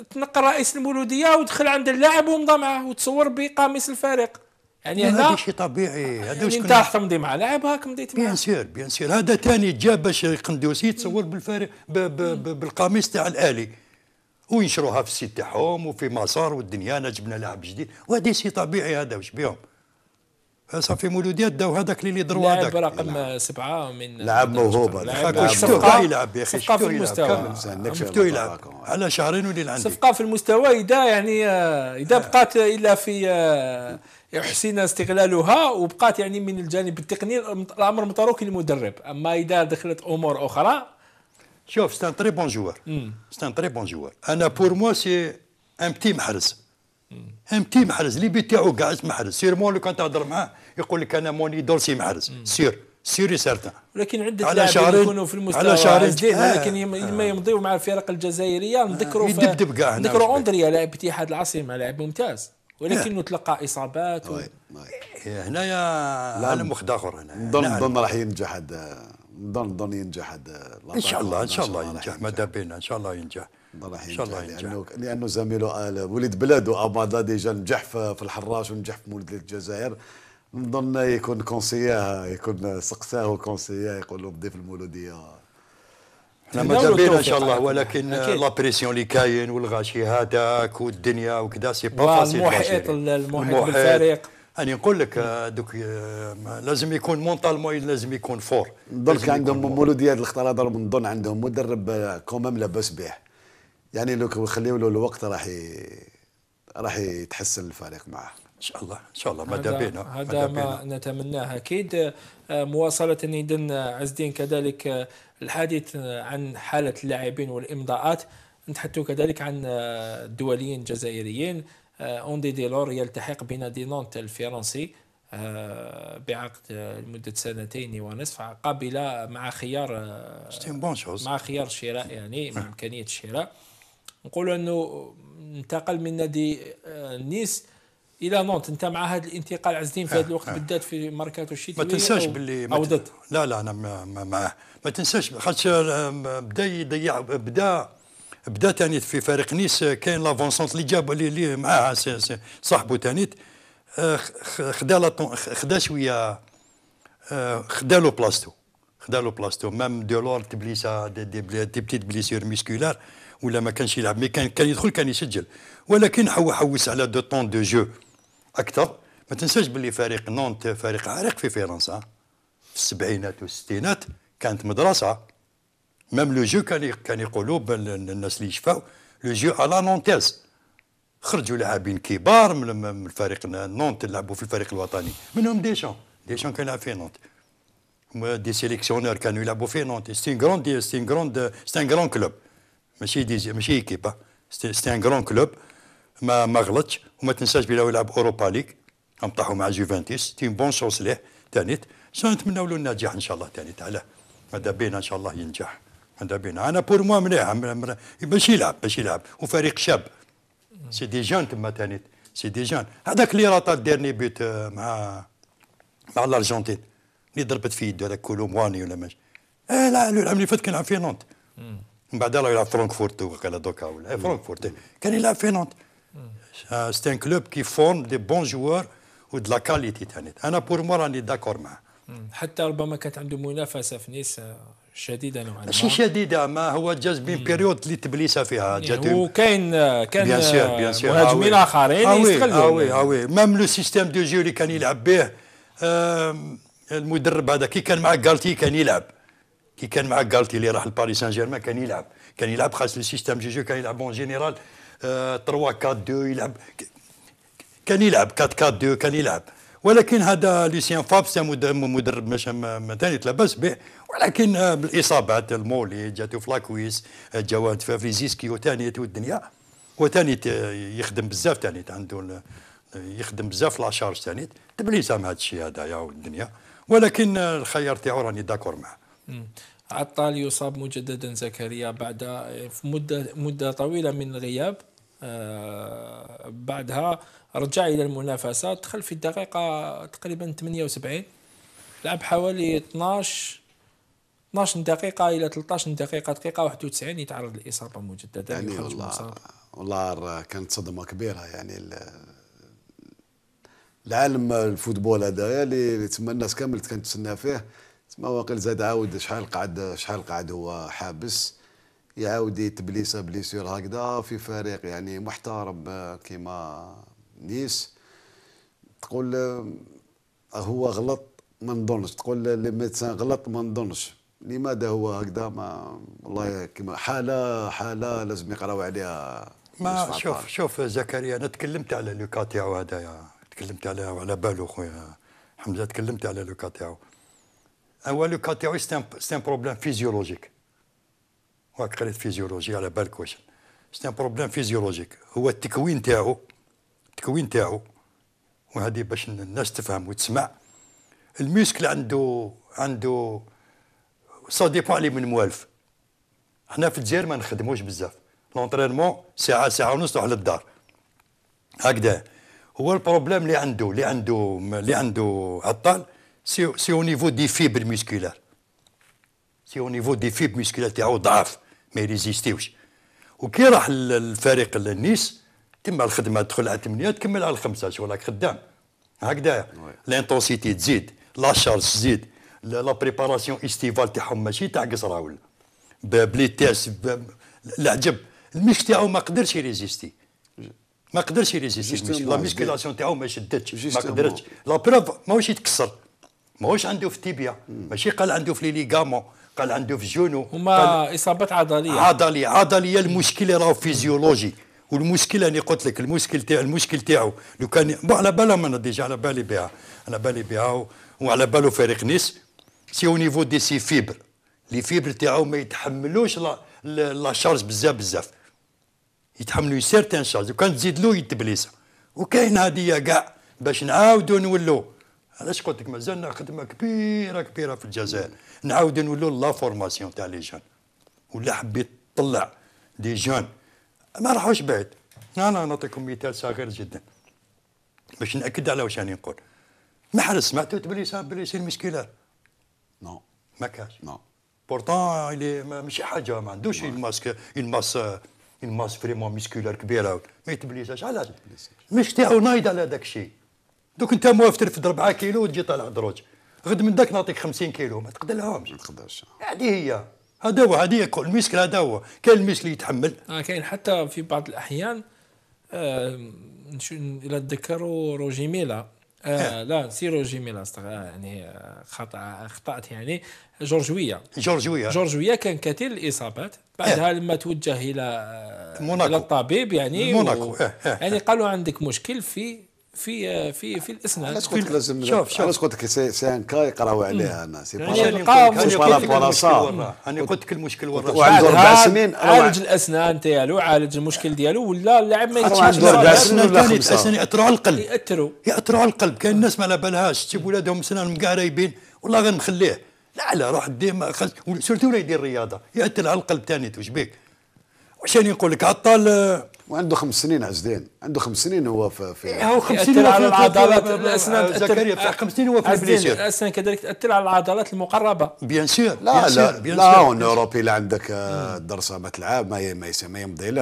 [SPEAKER 1] تنقى رئيس المولوديه ودخل عند اللاعب ومضى معاه وتصور بقميص الفريق يعني هذا شيء
[SPEAKER 2] طبيعي هذا يعني انت راح تمضي مع لاعب هاك مضيت معاه بيان سير بيان سير هذا ثاني جاب باش قندوسي تصور بالفريق بالقميص تاع الالي وينشروها في السيت تاعهم وفي مسار والدنيا انا جبنا لاعب جديد وهذا شيء طبيعي هذا واش بيهم صافي مولوديات داو هذاك اللي دروا هذاك لاعب رقم سبعه من لعب موهوبه
[SPEAKER 3] لعب
[SPEAKER 1] شفتوه يلعب يا اخي شفتو
[SPEAKER 2] المستوى شفتوه يلعب على شهرين وليل عندي صفقه في
[SPEAKER 1] المستوى اذا يعني اذا بقات الا في آه، حسين استغلالها وبقات يعني من الجانب التقني الامر متروك للمدرب اما اذا دخلت امور
[SPEAKER 2] اخرى شوف سي ان تري بون جوار سي ان تري بون جوار انا بور موا سي ان بتي محرز ان بتي محرز لي بي تاعو كاع محرز سير مون لو كان تهضر معاه يقول لك انا موني سي محرز سير سيري سارتان
[SPEAKER 1] ولكن عده لاعبين يكونوا في المستوى على شهرين آه لكن ما يمضيوا مع الفرق الجزائريه آه. نذكروا آه يدبدب كاع نذكروا اوندريا لاعب اتحاد العاصمه لاعب ممتاز ولكنه آه. تلقى اصابات و... آه.
[SPEAKER 2] هنايا عالم واحد اخر هنا نظن نظن راح ينجح هذا ظن ظن ينجح هذا ان شاء الله ان شاء الله ينجح ماذا بينا ان شاء الله ينجح إن شاء الله ينجح. لانه لانه
[SPEAKER 3] زميله آل آه، ولد بلاده ابا ديجا نجح في الحراش ونجح في مولد الجزائر نظن يكون كونسياه يكون سقساه كونسياه يقول له ضيف المولوديه
[SPEAKER 2] احنا ماذا بينا ان شاء الله ولكن لا بريسيون اللي كاين والغاشي هذاك والدنيا وكذا سي با فاسيل المحيط المحيط بالفريق أنا نقول لك آه، دوك آه، لازم يكون مونطالمون لازم يكون فور نظن عندهم مولودية
[SPEAKER 3] الخطرة نظن عندهم مدرب آه، كومام لاباس به يعني لو خليوا له الوقت راح راح يتحسن الفريق معه ان شاء الله ان شاء الله ماذا بينا هذا ما
[SPEAKER 1] نتمناه اكيد مواصله اذا عز الدين كذلك الحديث عن حاله اللاعبين والامضاءات نتحدث كذلك عن الدوليين الجزائريين اوندي آه، ديلور يلتحق بنادي نونت الفرنسي آه، بعقد لمدة سنتين ونصف قبل مع خيار آه، مع خيار شراء يعني مع إمكانية الشراء نقول أنه انتقل من نادي نيس الى نونت انت مع هذا الانتقال عزدين في هذا الوقت بالذات في ماركاتو الشتوي ما تنساش باللي ما
[SPEAKER 2] لا لا انا معاه ما تنساش خاطر بدا يضيع بدا بدا تانيت في فريق نيس كاين لافونسونس اللي جاب اللي معاه صاحبه تانيت آه، خدا خدا شويه آه، خدا له بلاصتو خدا له بلاصتو مام دولور تبليسا دي, دي, دي بتيت بليسير ميسكولار ولا ما كانش يلعب مي كان كان يدخل كان يسجل ولكن هو حوس على دو طون دو جو اكثر ما تنساش باللي فريق نونت فريق عريق في فرنسا في السبعينات والستينات كانت مدرسه ميم لو جو كان كان يقولوا الناس اللي يشفاو لو جو على نونتيز خرجوا لاعبين كبار من الفريق نونت لعبوا في الفريق الوطني منهم ديشان ديشان كان يلعب في نونت دي سيليكسيونور كانوا يلعبوا في نونت سي ان غروند سي ان غروند سي ان غران كلوب ماشي دي ماشي ايكيبا سي ان غران كلوب ما ما غلطش وما تنساش بلا يلعب اوروبا ليك نطاحوا مع جوفنتيس تي بون شونس ليه ثاني سنتمنوا له النجاح ان شاء الله ثاني علاه ماذا بينا ان شاء الله ينجح عندها بينا انا بور موا مليح باش يلعب باش يلعب وفريق شاب سي دي جون تما تانيت سي دي جون هذاك اللي راطا ديرني بيت آه، مع مع الارجنتين اللي ضربت في يده هذاك كولومواني ولا ماشي اه لا العام اللي فات كان يلعب في نونت من بعد راه يلعب فرانكفورت ولا دوكا ولا آه، فرانكفورت كان يلعب في نونت سي ان كلوب كي فورم دي بون جوار ود لا كاليتي تانيت انا بور موا راني داكور معاه
[SPEAKER 1] حتى ربما كانت عنده منافسه في نيس
[SPEAKER 2] شديده نوعا ما ماشي شديده ما هو جاز بين بيريود اللي تبليس فيها جات وكاين كان بيان سير بيان سير مهاجمين آه اخرين آه يستغلوا آه وي وي ميم لو سيستيم دو جو اللي كان يلعب به المدرب هذا كي كان مع كالتي كان يلعب كي كان مع كالتي اللي راح لباريس سان جيرمان كان يلعب كان يلعب خاص لو سيستيم دو جو كان يلعب اون جينيرال 3 4 2 يلعب كان يلعب 4 4 2 كان يلعب ولكن هذا لوسيان فابس مدرب ما مثلا تلبس به ولكن بالاصابات المولي جاتو في لاكويس جواد فافريزيسكي وثاني الدنيا وثاني يخدم بزاف ثاني عنده يخدم بزاف لا شارج ثاني تبليزام هذا الشيء هذايا والدنيا ولكن الخيار تاعو راني داكور معاه عطال
[SPEAKER 1] يصاب مجددا زكريا بعد مدة مدة طويلة من الغياب آه بعدها رجع إلى المنافسة دخل في الدقيقة تقريبا 78 لعب حوالي 12 12 دقيقه الى 13 دقيقه دقيقه 91 يتعرض لاصابه مجدده يعني والله
[SPEAKER 3] والله كانت صدمه كبيره يعني العالم الفوتبول هذايا اللي تسمى الناس كامل كانت تسنى فيه تسمى واقيلا زاد عاود شحال قعد شحال قعد هو حابس يعاود يتبليس بليسير هكذا في فريق يعني محترم كيما نيس تقول هو غلط ما نظنش تقول لي ميدسان غلط ما نظنش لماذا هو
[SPEAKER 2] هكذا ما والله كما حاله حاله لازم يقراو عليها ما شوف شوف زكريا انا تكلمت على لوكا تاعو هذايا تكلمت على على بالو خويا حمزه تكلمت على لوكا تاعو هو لوكا تاعو سي ان بروبليم فيزيولوجيك واك قريت فيزيولوجي على بالك واش سي ان بروبليم فيزيولوجيك هو التكوين تاعو التكوين تاعو وهذه باش الناس تفهم وتسمع الميسكل عنده عنده سا ديبون لي من موالف حنا في الجزائر ما نخدموش بزاف لونترينمون ساعه ساعه ونص تروح للدار هكذا هو البروبليم اللي عنده اللي عنده اللي عنده عطال سي سي او نيفو دي فيبر ميسكولار سي او نيفو دي فيبر ميسكولار تاعو ضعاف ما يريزيستيوش وكي راح الفريق النيس تم الخدمه تدخل على 8 تكمل على 5 راك خدام هكذا لانتونسيتي تزيد لا شارج تزيد لا بريباراسيون استيفال تاعهم ماشي تاع قصراول ولا بلي تاس العجب الميش تاعو ما قدرش يريزيستي ما قدرش يريزيستي لا ميسكيلاسيون تاعو ما شدتش ما قدرتش لا بروف ماهوش يتكسر ماهوش عنده في التيبيا hmm. ماشي قال عنده في ليليغامون ليغامون قال عنده في جونو هما اصابات عضليه عضليه عضليه المشكل راهو فيزيولوجي والمشكل انا قلت لك المشكل تاع المشكل تاعو لو كان على بالهم انا ديجا على بالي بها على بالي بها وعلى بالو فريق نيس سي او نيفو دي سي فيبر لي فيبر تاعو ما يتحملوش لا شارج بزاف بزاف يتحملوا سيرتان شارج وكان تزيد له يتبليس وكاين هذه كاع باش نعاودوا نولوا علاش قلت لك مازالنا خدمه كبيره كبيره في الجزائر نعاودوا نولوا لا فورماسيون تاع لي جون ولا حبيت تطلع دي جون ما راحوش بعيد انا نعطيكم مثال صغير جدا باش ناكد على واش راني نقول محرس سمعتوا تبليس بليس المشكله نو ما كاش نو بورتون اللي ماشي حاجة ما عندوش une masse une masse une masse vraiment musculaire كبيرة ما يتبليساش علاش؟ مش تاعو نايض على داك الشيء دوك أنت مواف ترفد 4 كيلو وتجي طالع دروج غد من داك نعطيك 50 كيلو ما تقدرلهمش ما تقدرش هذه هي هذا هو هذه كل المسكل هذا هو كاين اللي يتحمل
[SPEAKER 1] آه كاين حتى في بعض الأحيان آه نش... الى تذكروا روجي ميلا آه،, آه لا سيرو جيميل آه، يعني آه، خطا اخطات يعني جورجويه جورجويه جورجويا كان كثير الاصابات بعدها لما توجه الى موناكو الى الطبيب يعني موناكو يعني قالوا عندك مشكل في في في في الاسنان علاش قلت
[SPEAKER 2] لازم شوف
[SPEAKER 3] شوف علاش قلت يعني لك سي ان كا يقراو عليها الناس انا
[SPEAKER 2] قلت لك المشكل وراه وعنده اربع سنين عالج
[SPEAKER 1] الاسنان تاعو عالج المشكل ديالو ولا اللاعب ما يتشافش عنده اربع سنين ولا خمسه الاسنان
[SPEAKER 2] ياثروا على القلب ياثروا ياثروا على القلب كاين الناس ما على بالهاش تجيب ولادهم سنان مقاريبين والله غير نخليه لا لا روح ديما سورتو يدير رياضه ياثر على القلب ثاني واش بيك وعشان يقول لك عطال وعنده خمس
[SPEAKER 3] سنين عزدان عنده خمس سنين هو في, في إيه، هو خمس سنين على العضلات
[SPEAKER 1] الاسنان زكريا خمس سنين هو في البليزير الاسنان كذلك تاثر على العضلات المقربه
[SPEAKER 2] بيان سور لا لا لا اون اوروبي
[SPEAKER 3] اللي عندك آه، درسه ما تلعب ما ما يمضيلكش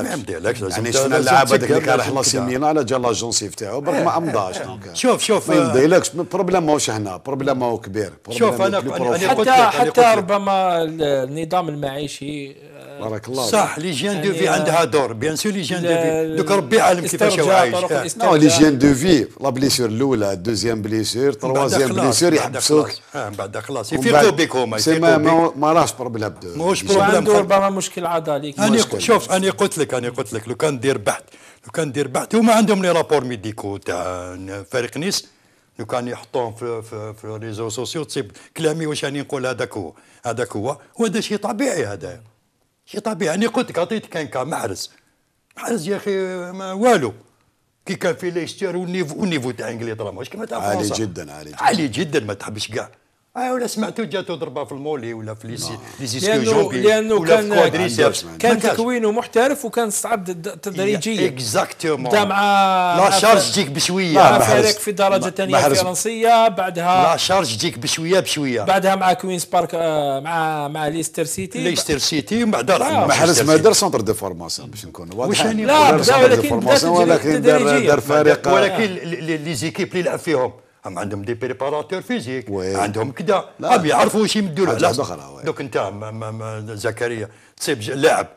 [SPEAKER 3] ما يمضيلكش يعني شفنا اللاعب هذاك اللي كان لا يمينا على جا لاجونسيف تاعو برك ما إيه، إيه، امضاش شوف شوف ما يمضيلكش آه، بروبليم ماهوش هنا بروبليم ماهو كبير شوف انا حتى حتى
[SPEAKER 1] ربما النظام المعيشي آه، بارك الله صح لي جيان دو يعني، في عندها دور بيان سور لي جيان دو آه، دوك ربي
[SPEAKER 2] عالم كيفاش هو عايش نو نعم. نعم، ليجيان دو
[SPEAKER 3] في لا بليسير الاولى دوزيام بليسير تروازيام بليسير يحبسوك
[SPEAKER 2] آه، من بعد خلاص يفيقوا بك هما سي ما راهش بروبليم ماهوش بروبليم عنده ربما مشكل عضلي شوف انا قلت لك انا قلت لك لو كان دير بحث لو كان دير بحث هما عندهم لي رابور ميديكو تاع فريق نيس لو كان يحطوهم في في في ريزو سوسيو تصيب كلامي واش راني نقول هذاك هو هذاك هو وهذا شيء طبيعي هذا شيء طبيعي انا قلت لك عطيتك كان محرز حاز يا اخي ما والو كي كان في ليستير والنيفو والنيفو تاع انجلترا ماهوش كما تاع فرنسا عالي جدا عالي جدا عالي جدا ما تحبش كاع اه ولا سمعتو جاتو ضربه في المولي ولا في ليسي ليزيسكو جومبي لانه ولا كان كان تكوينه محترف وكان صعب تدريجيا اكزاكتومون مع لا شارج تجيك بشويه مع فريق في الدرجه الثانيه الفرنسيه
[SPEAKER 1] بعدها لا
[SPEAKER 2] شارج تجيك بشويه بشويه بعدها
[SPEAKER 1] مع كوينز بارك آه، مع مع ليستر سيتي
[SPEAKER 3] ليستر
[SPEAKER 2] سيتي ومن بعد محرز ما دار
[SPEAKER 3] سونتر دو فورماسيون باش نكون واضح يعني؟ لا بدا ولكن دار فريق ولكن
[SPEAKER 2] آه. لي زيكيب اللي لعب فيهم هم عندهم دي بريباراتور فيزيك وي. عندهم كذا ما يعرفوا واش يمدوا له دوك انت زكريا تصيب لاعب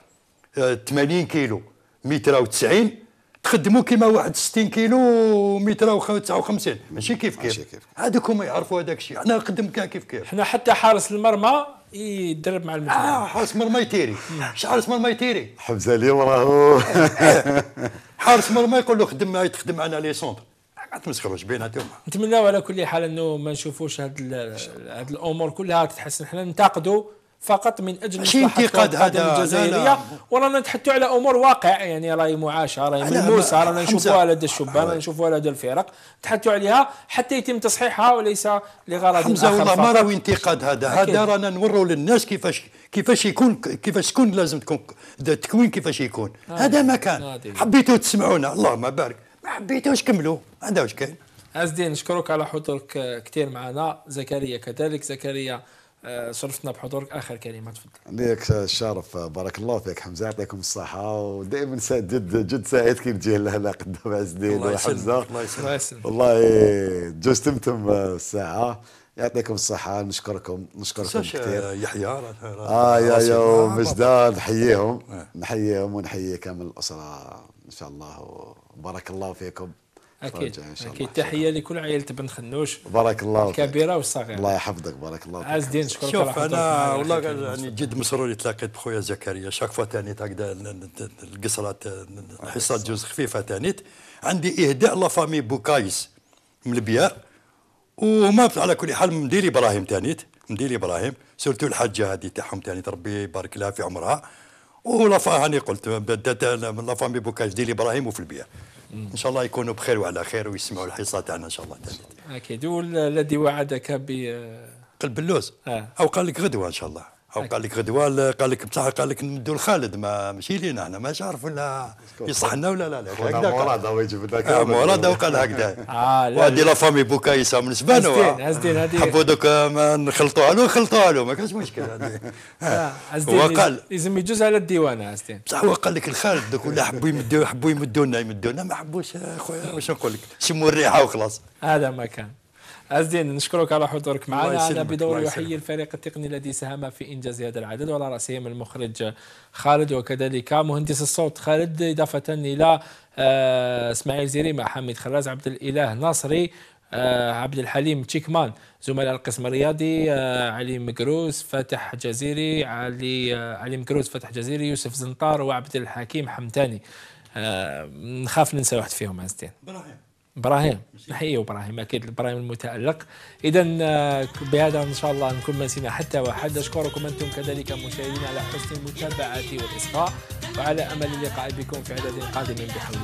[SPEAKER 2] 80 آه، كيلو متر و90 تخدموا كيما واحد 60 كيلو متر و59 ماشي كيف كيف هذوك هما يعرفوا هذاك الشيء حنا نخدم كاع كيف كيف حنا حتى حارس المرمى يدرب مع المجموعه اه حارس مرمى يتيري حارس مرمى يتيري
[SPEAKER 3] حمزه اليوم راهو
[SPEAKER 2] (laughs) حارس مرمى يقول له خدم تخدم معنا لي سونتر تمسخروش بيناتهم نتمناو على كل حال انه
[SPEAKER 1] ما نشوفوش هاد هاد الامور كلها تحسن حنا ننتقدوا فقط من اجل مصلحه انتقاد هذا الجزائريه ورانا نتحدثوا على امور واقع يعني راهي معاشه راهي ملموسه رانا نشوفوها لدى الشبان نشوفوها لدى الفرق نتحدثوا عليها حتى يتم تصحيحها وليس لغرض حمزه والله ما راهو انتقاد هذا هذا
[SPEAKER 2] رانا نوروا للناس كيفاش كيفاش يكون كيفاش تكون لازم تكون التكوين كيفاش يكون هذا ما كان حبيتوا تسمعونا اللهم بارك ما حبيتوش كملوا هذا واش كاين
[SPEAKER 1] عز الدين نشكرك على حضورك آه، كثير معنا زكريا كذلك زكريا شرفتنا آه، بحضورك اخر كلمه تفضل
[SPEAKER 3] ليك الشرف بارك الله فيك حمزه يعطيكم الصحه ودائما جد جد سعيد كي نجي لهنا قدام عز الدين وحمزه الله يسلمك الله يسلمك والله جوستمتم آه، الساعه يعطيكم الصحة نشكركم نشكركم كثير آه، يحيى اه يا يا آه، ومجدان نحييهم إيه. نحييهم ونحيي كامل الأسرة إن شاء الله وبارك الله فيكم
[SPEAKER 1] اكيد إن شاء اكيد تحيه لكل عائله بن خنوش بارك الله الكبيره والصغيره الله يحفظك بارك الله فيك عزدين نشكرك شوف انا والله يعني
[SPEAKER 2] جد مسرور تلاقيت بخويا زكريا شاك فوا تاني هكذا القصره الحصة جوز خفيفه تاني عندي اهداء لا فامي بوكايس من البيار وما على كل حال مديري ابراهيم تانيت مديري ابراهيم سورتو الحاجه هذه تاعهم تاني ربي يبارك لها في عمرها ولا هاني قلت بدات لا فامي بوكاج ديال ابراهيم وفي البيئه ان شاء الله يكونوا بخير وعلى خير ويسمعوا الحصه تاعنا ان شاء الله تاني
[SPEAKER 1] اكيد والذي
[SPEAKER 2] وعدك ب قلب اللوز آه. او قال لك غدوه ان شاء الله او قال لك غدوه قال لك بصح قال لك ندوا لخالد ما ماشي لينا احنا ما عارف ولا يصح لنا ولا لا لا هكذا مرادة ويجب لك آه، مرادة وقال هكذا (laughs) آه، وهذه لا فامي بوكايسه من له حبوا دوك نخلطوا له خلطوا له ما كانش مشكل (laughs) آه. هو قال لازم يجوز على الديوان عزتين بصح هو قال لك الخالد دوك ولا حبوا يمدوا حبوا يمدوا لنا يمدوا لنا ما حبوش اخويا واش نقول لك شموا الريحه وخلاص
[SPEAKER 1] هذا ما كان أزدين نشكرك على حضورك معنا أنا بدوري أحيي الفريق التقني الذي ساهم في إنجاز هذا العدد وعلى رأسهم المخرج خالد وكذلك مهندس الصوت خالد إضافة إلى آه، إسماعيل مع حميد خراز عبد الإله ناصري آه، عبد الحليم تشيكمان زملاء القسم الرياضي آه، علي مقروس فتح جزيري علي علي مقروس فتح جزيري يوسف زنطار وعبد الحكيم حمتاني نخاف ننسى واحد فيهم عزتين ابراهيم نحيي ابراهيم اكيد ابراهيم المتالق اذا آه، بهذا ان شاء الله نكون منسينا حتى واحد اشكركم انتم كذلك مشاهدينا على حسن المتابعه والاصغاء وعلى امل اللقاء بكم في عدد قادم بحول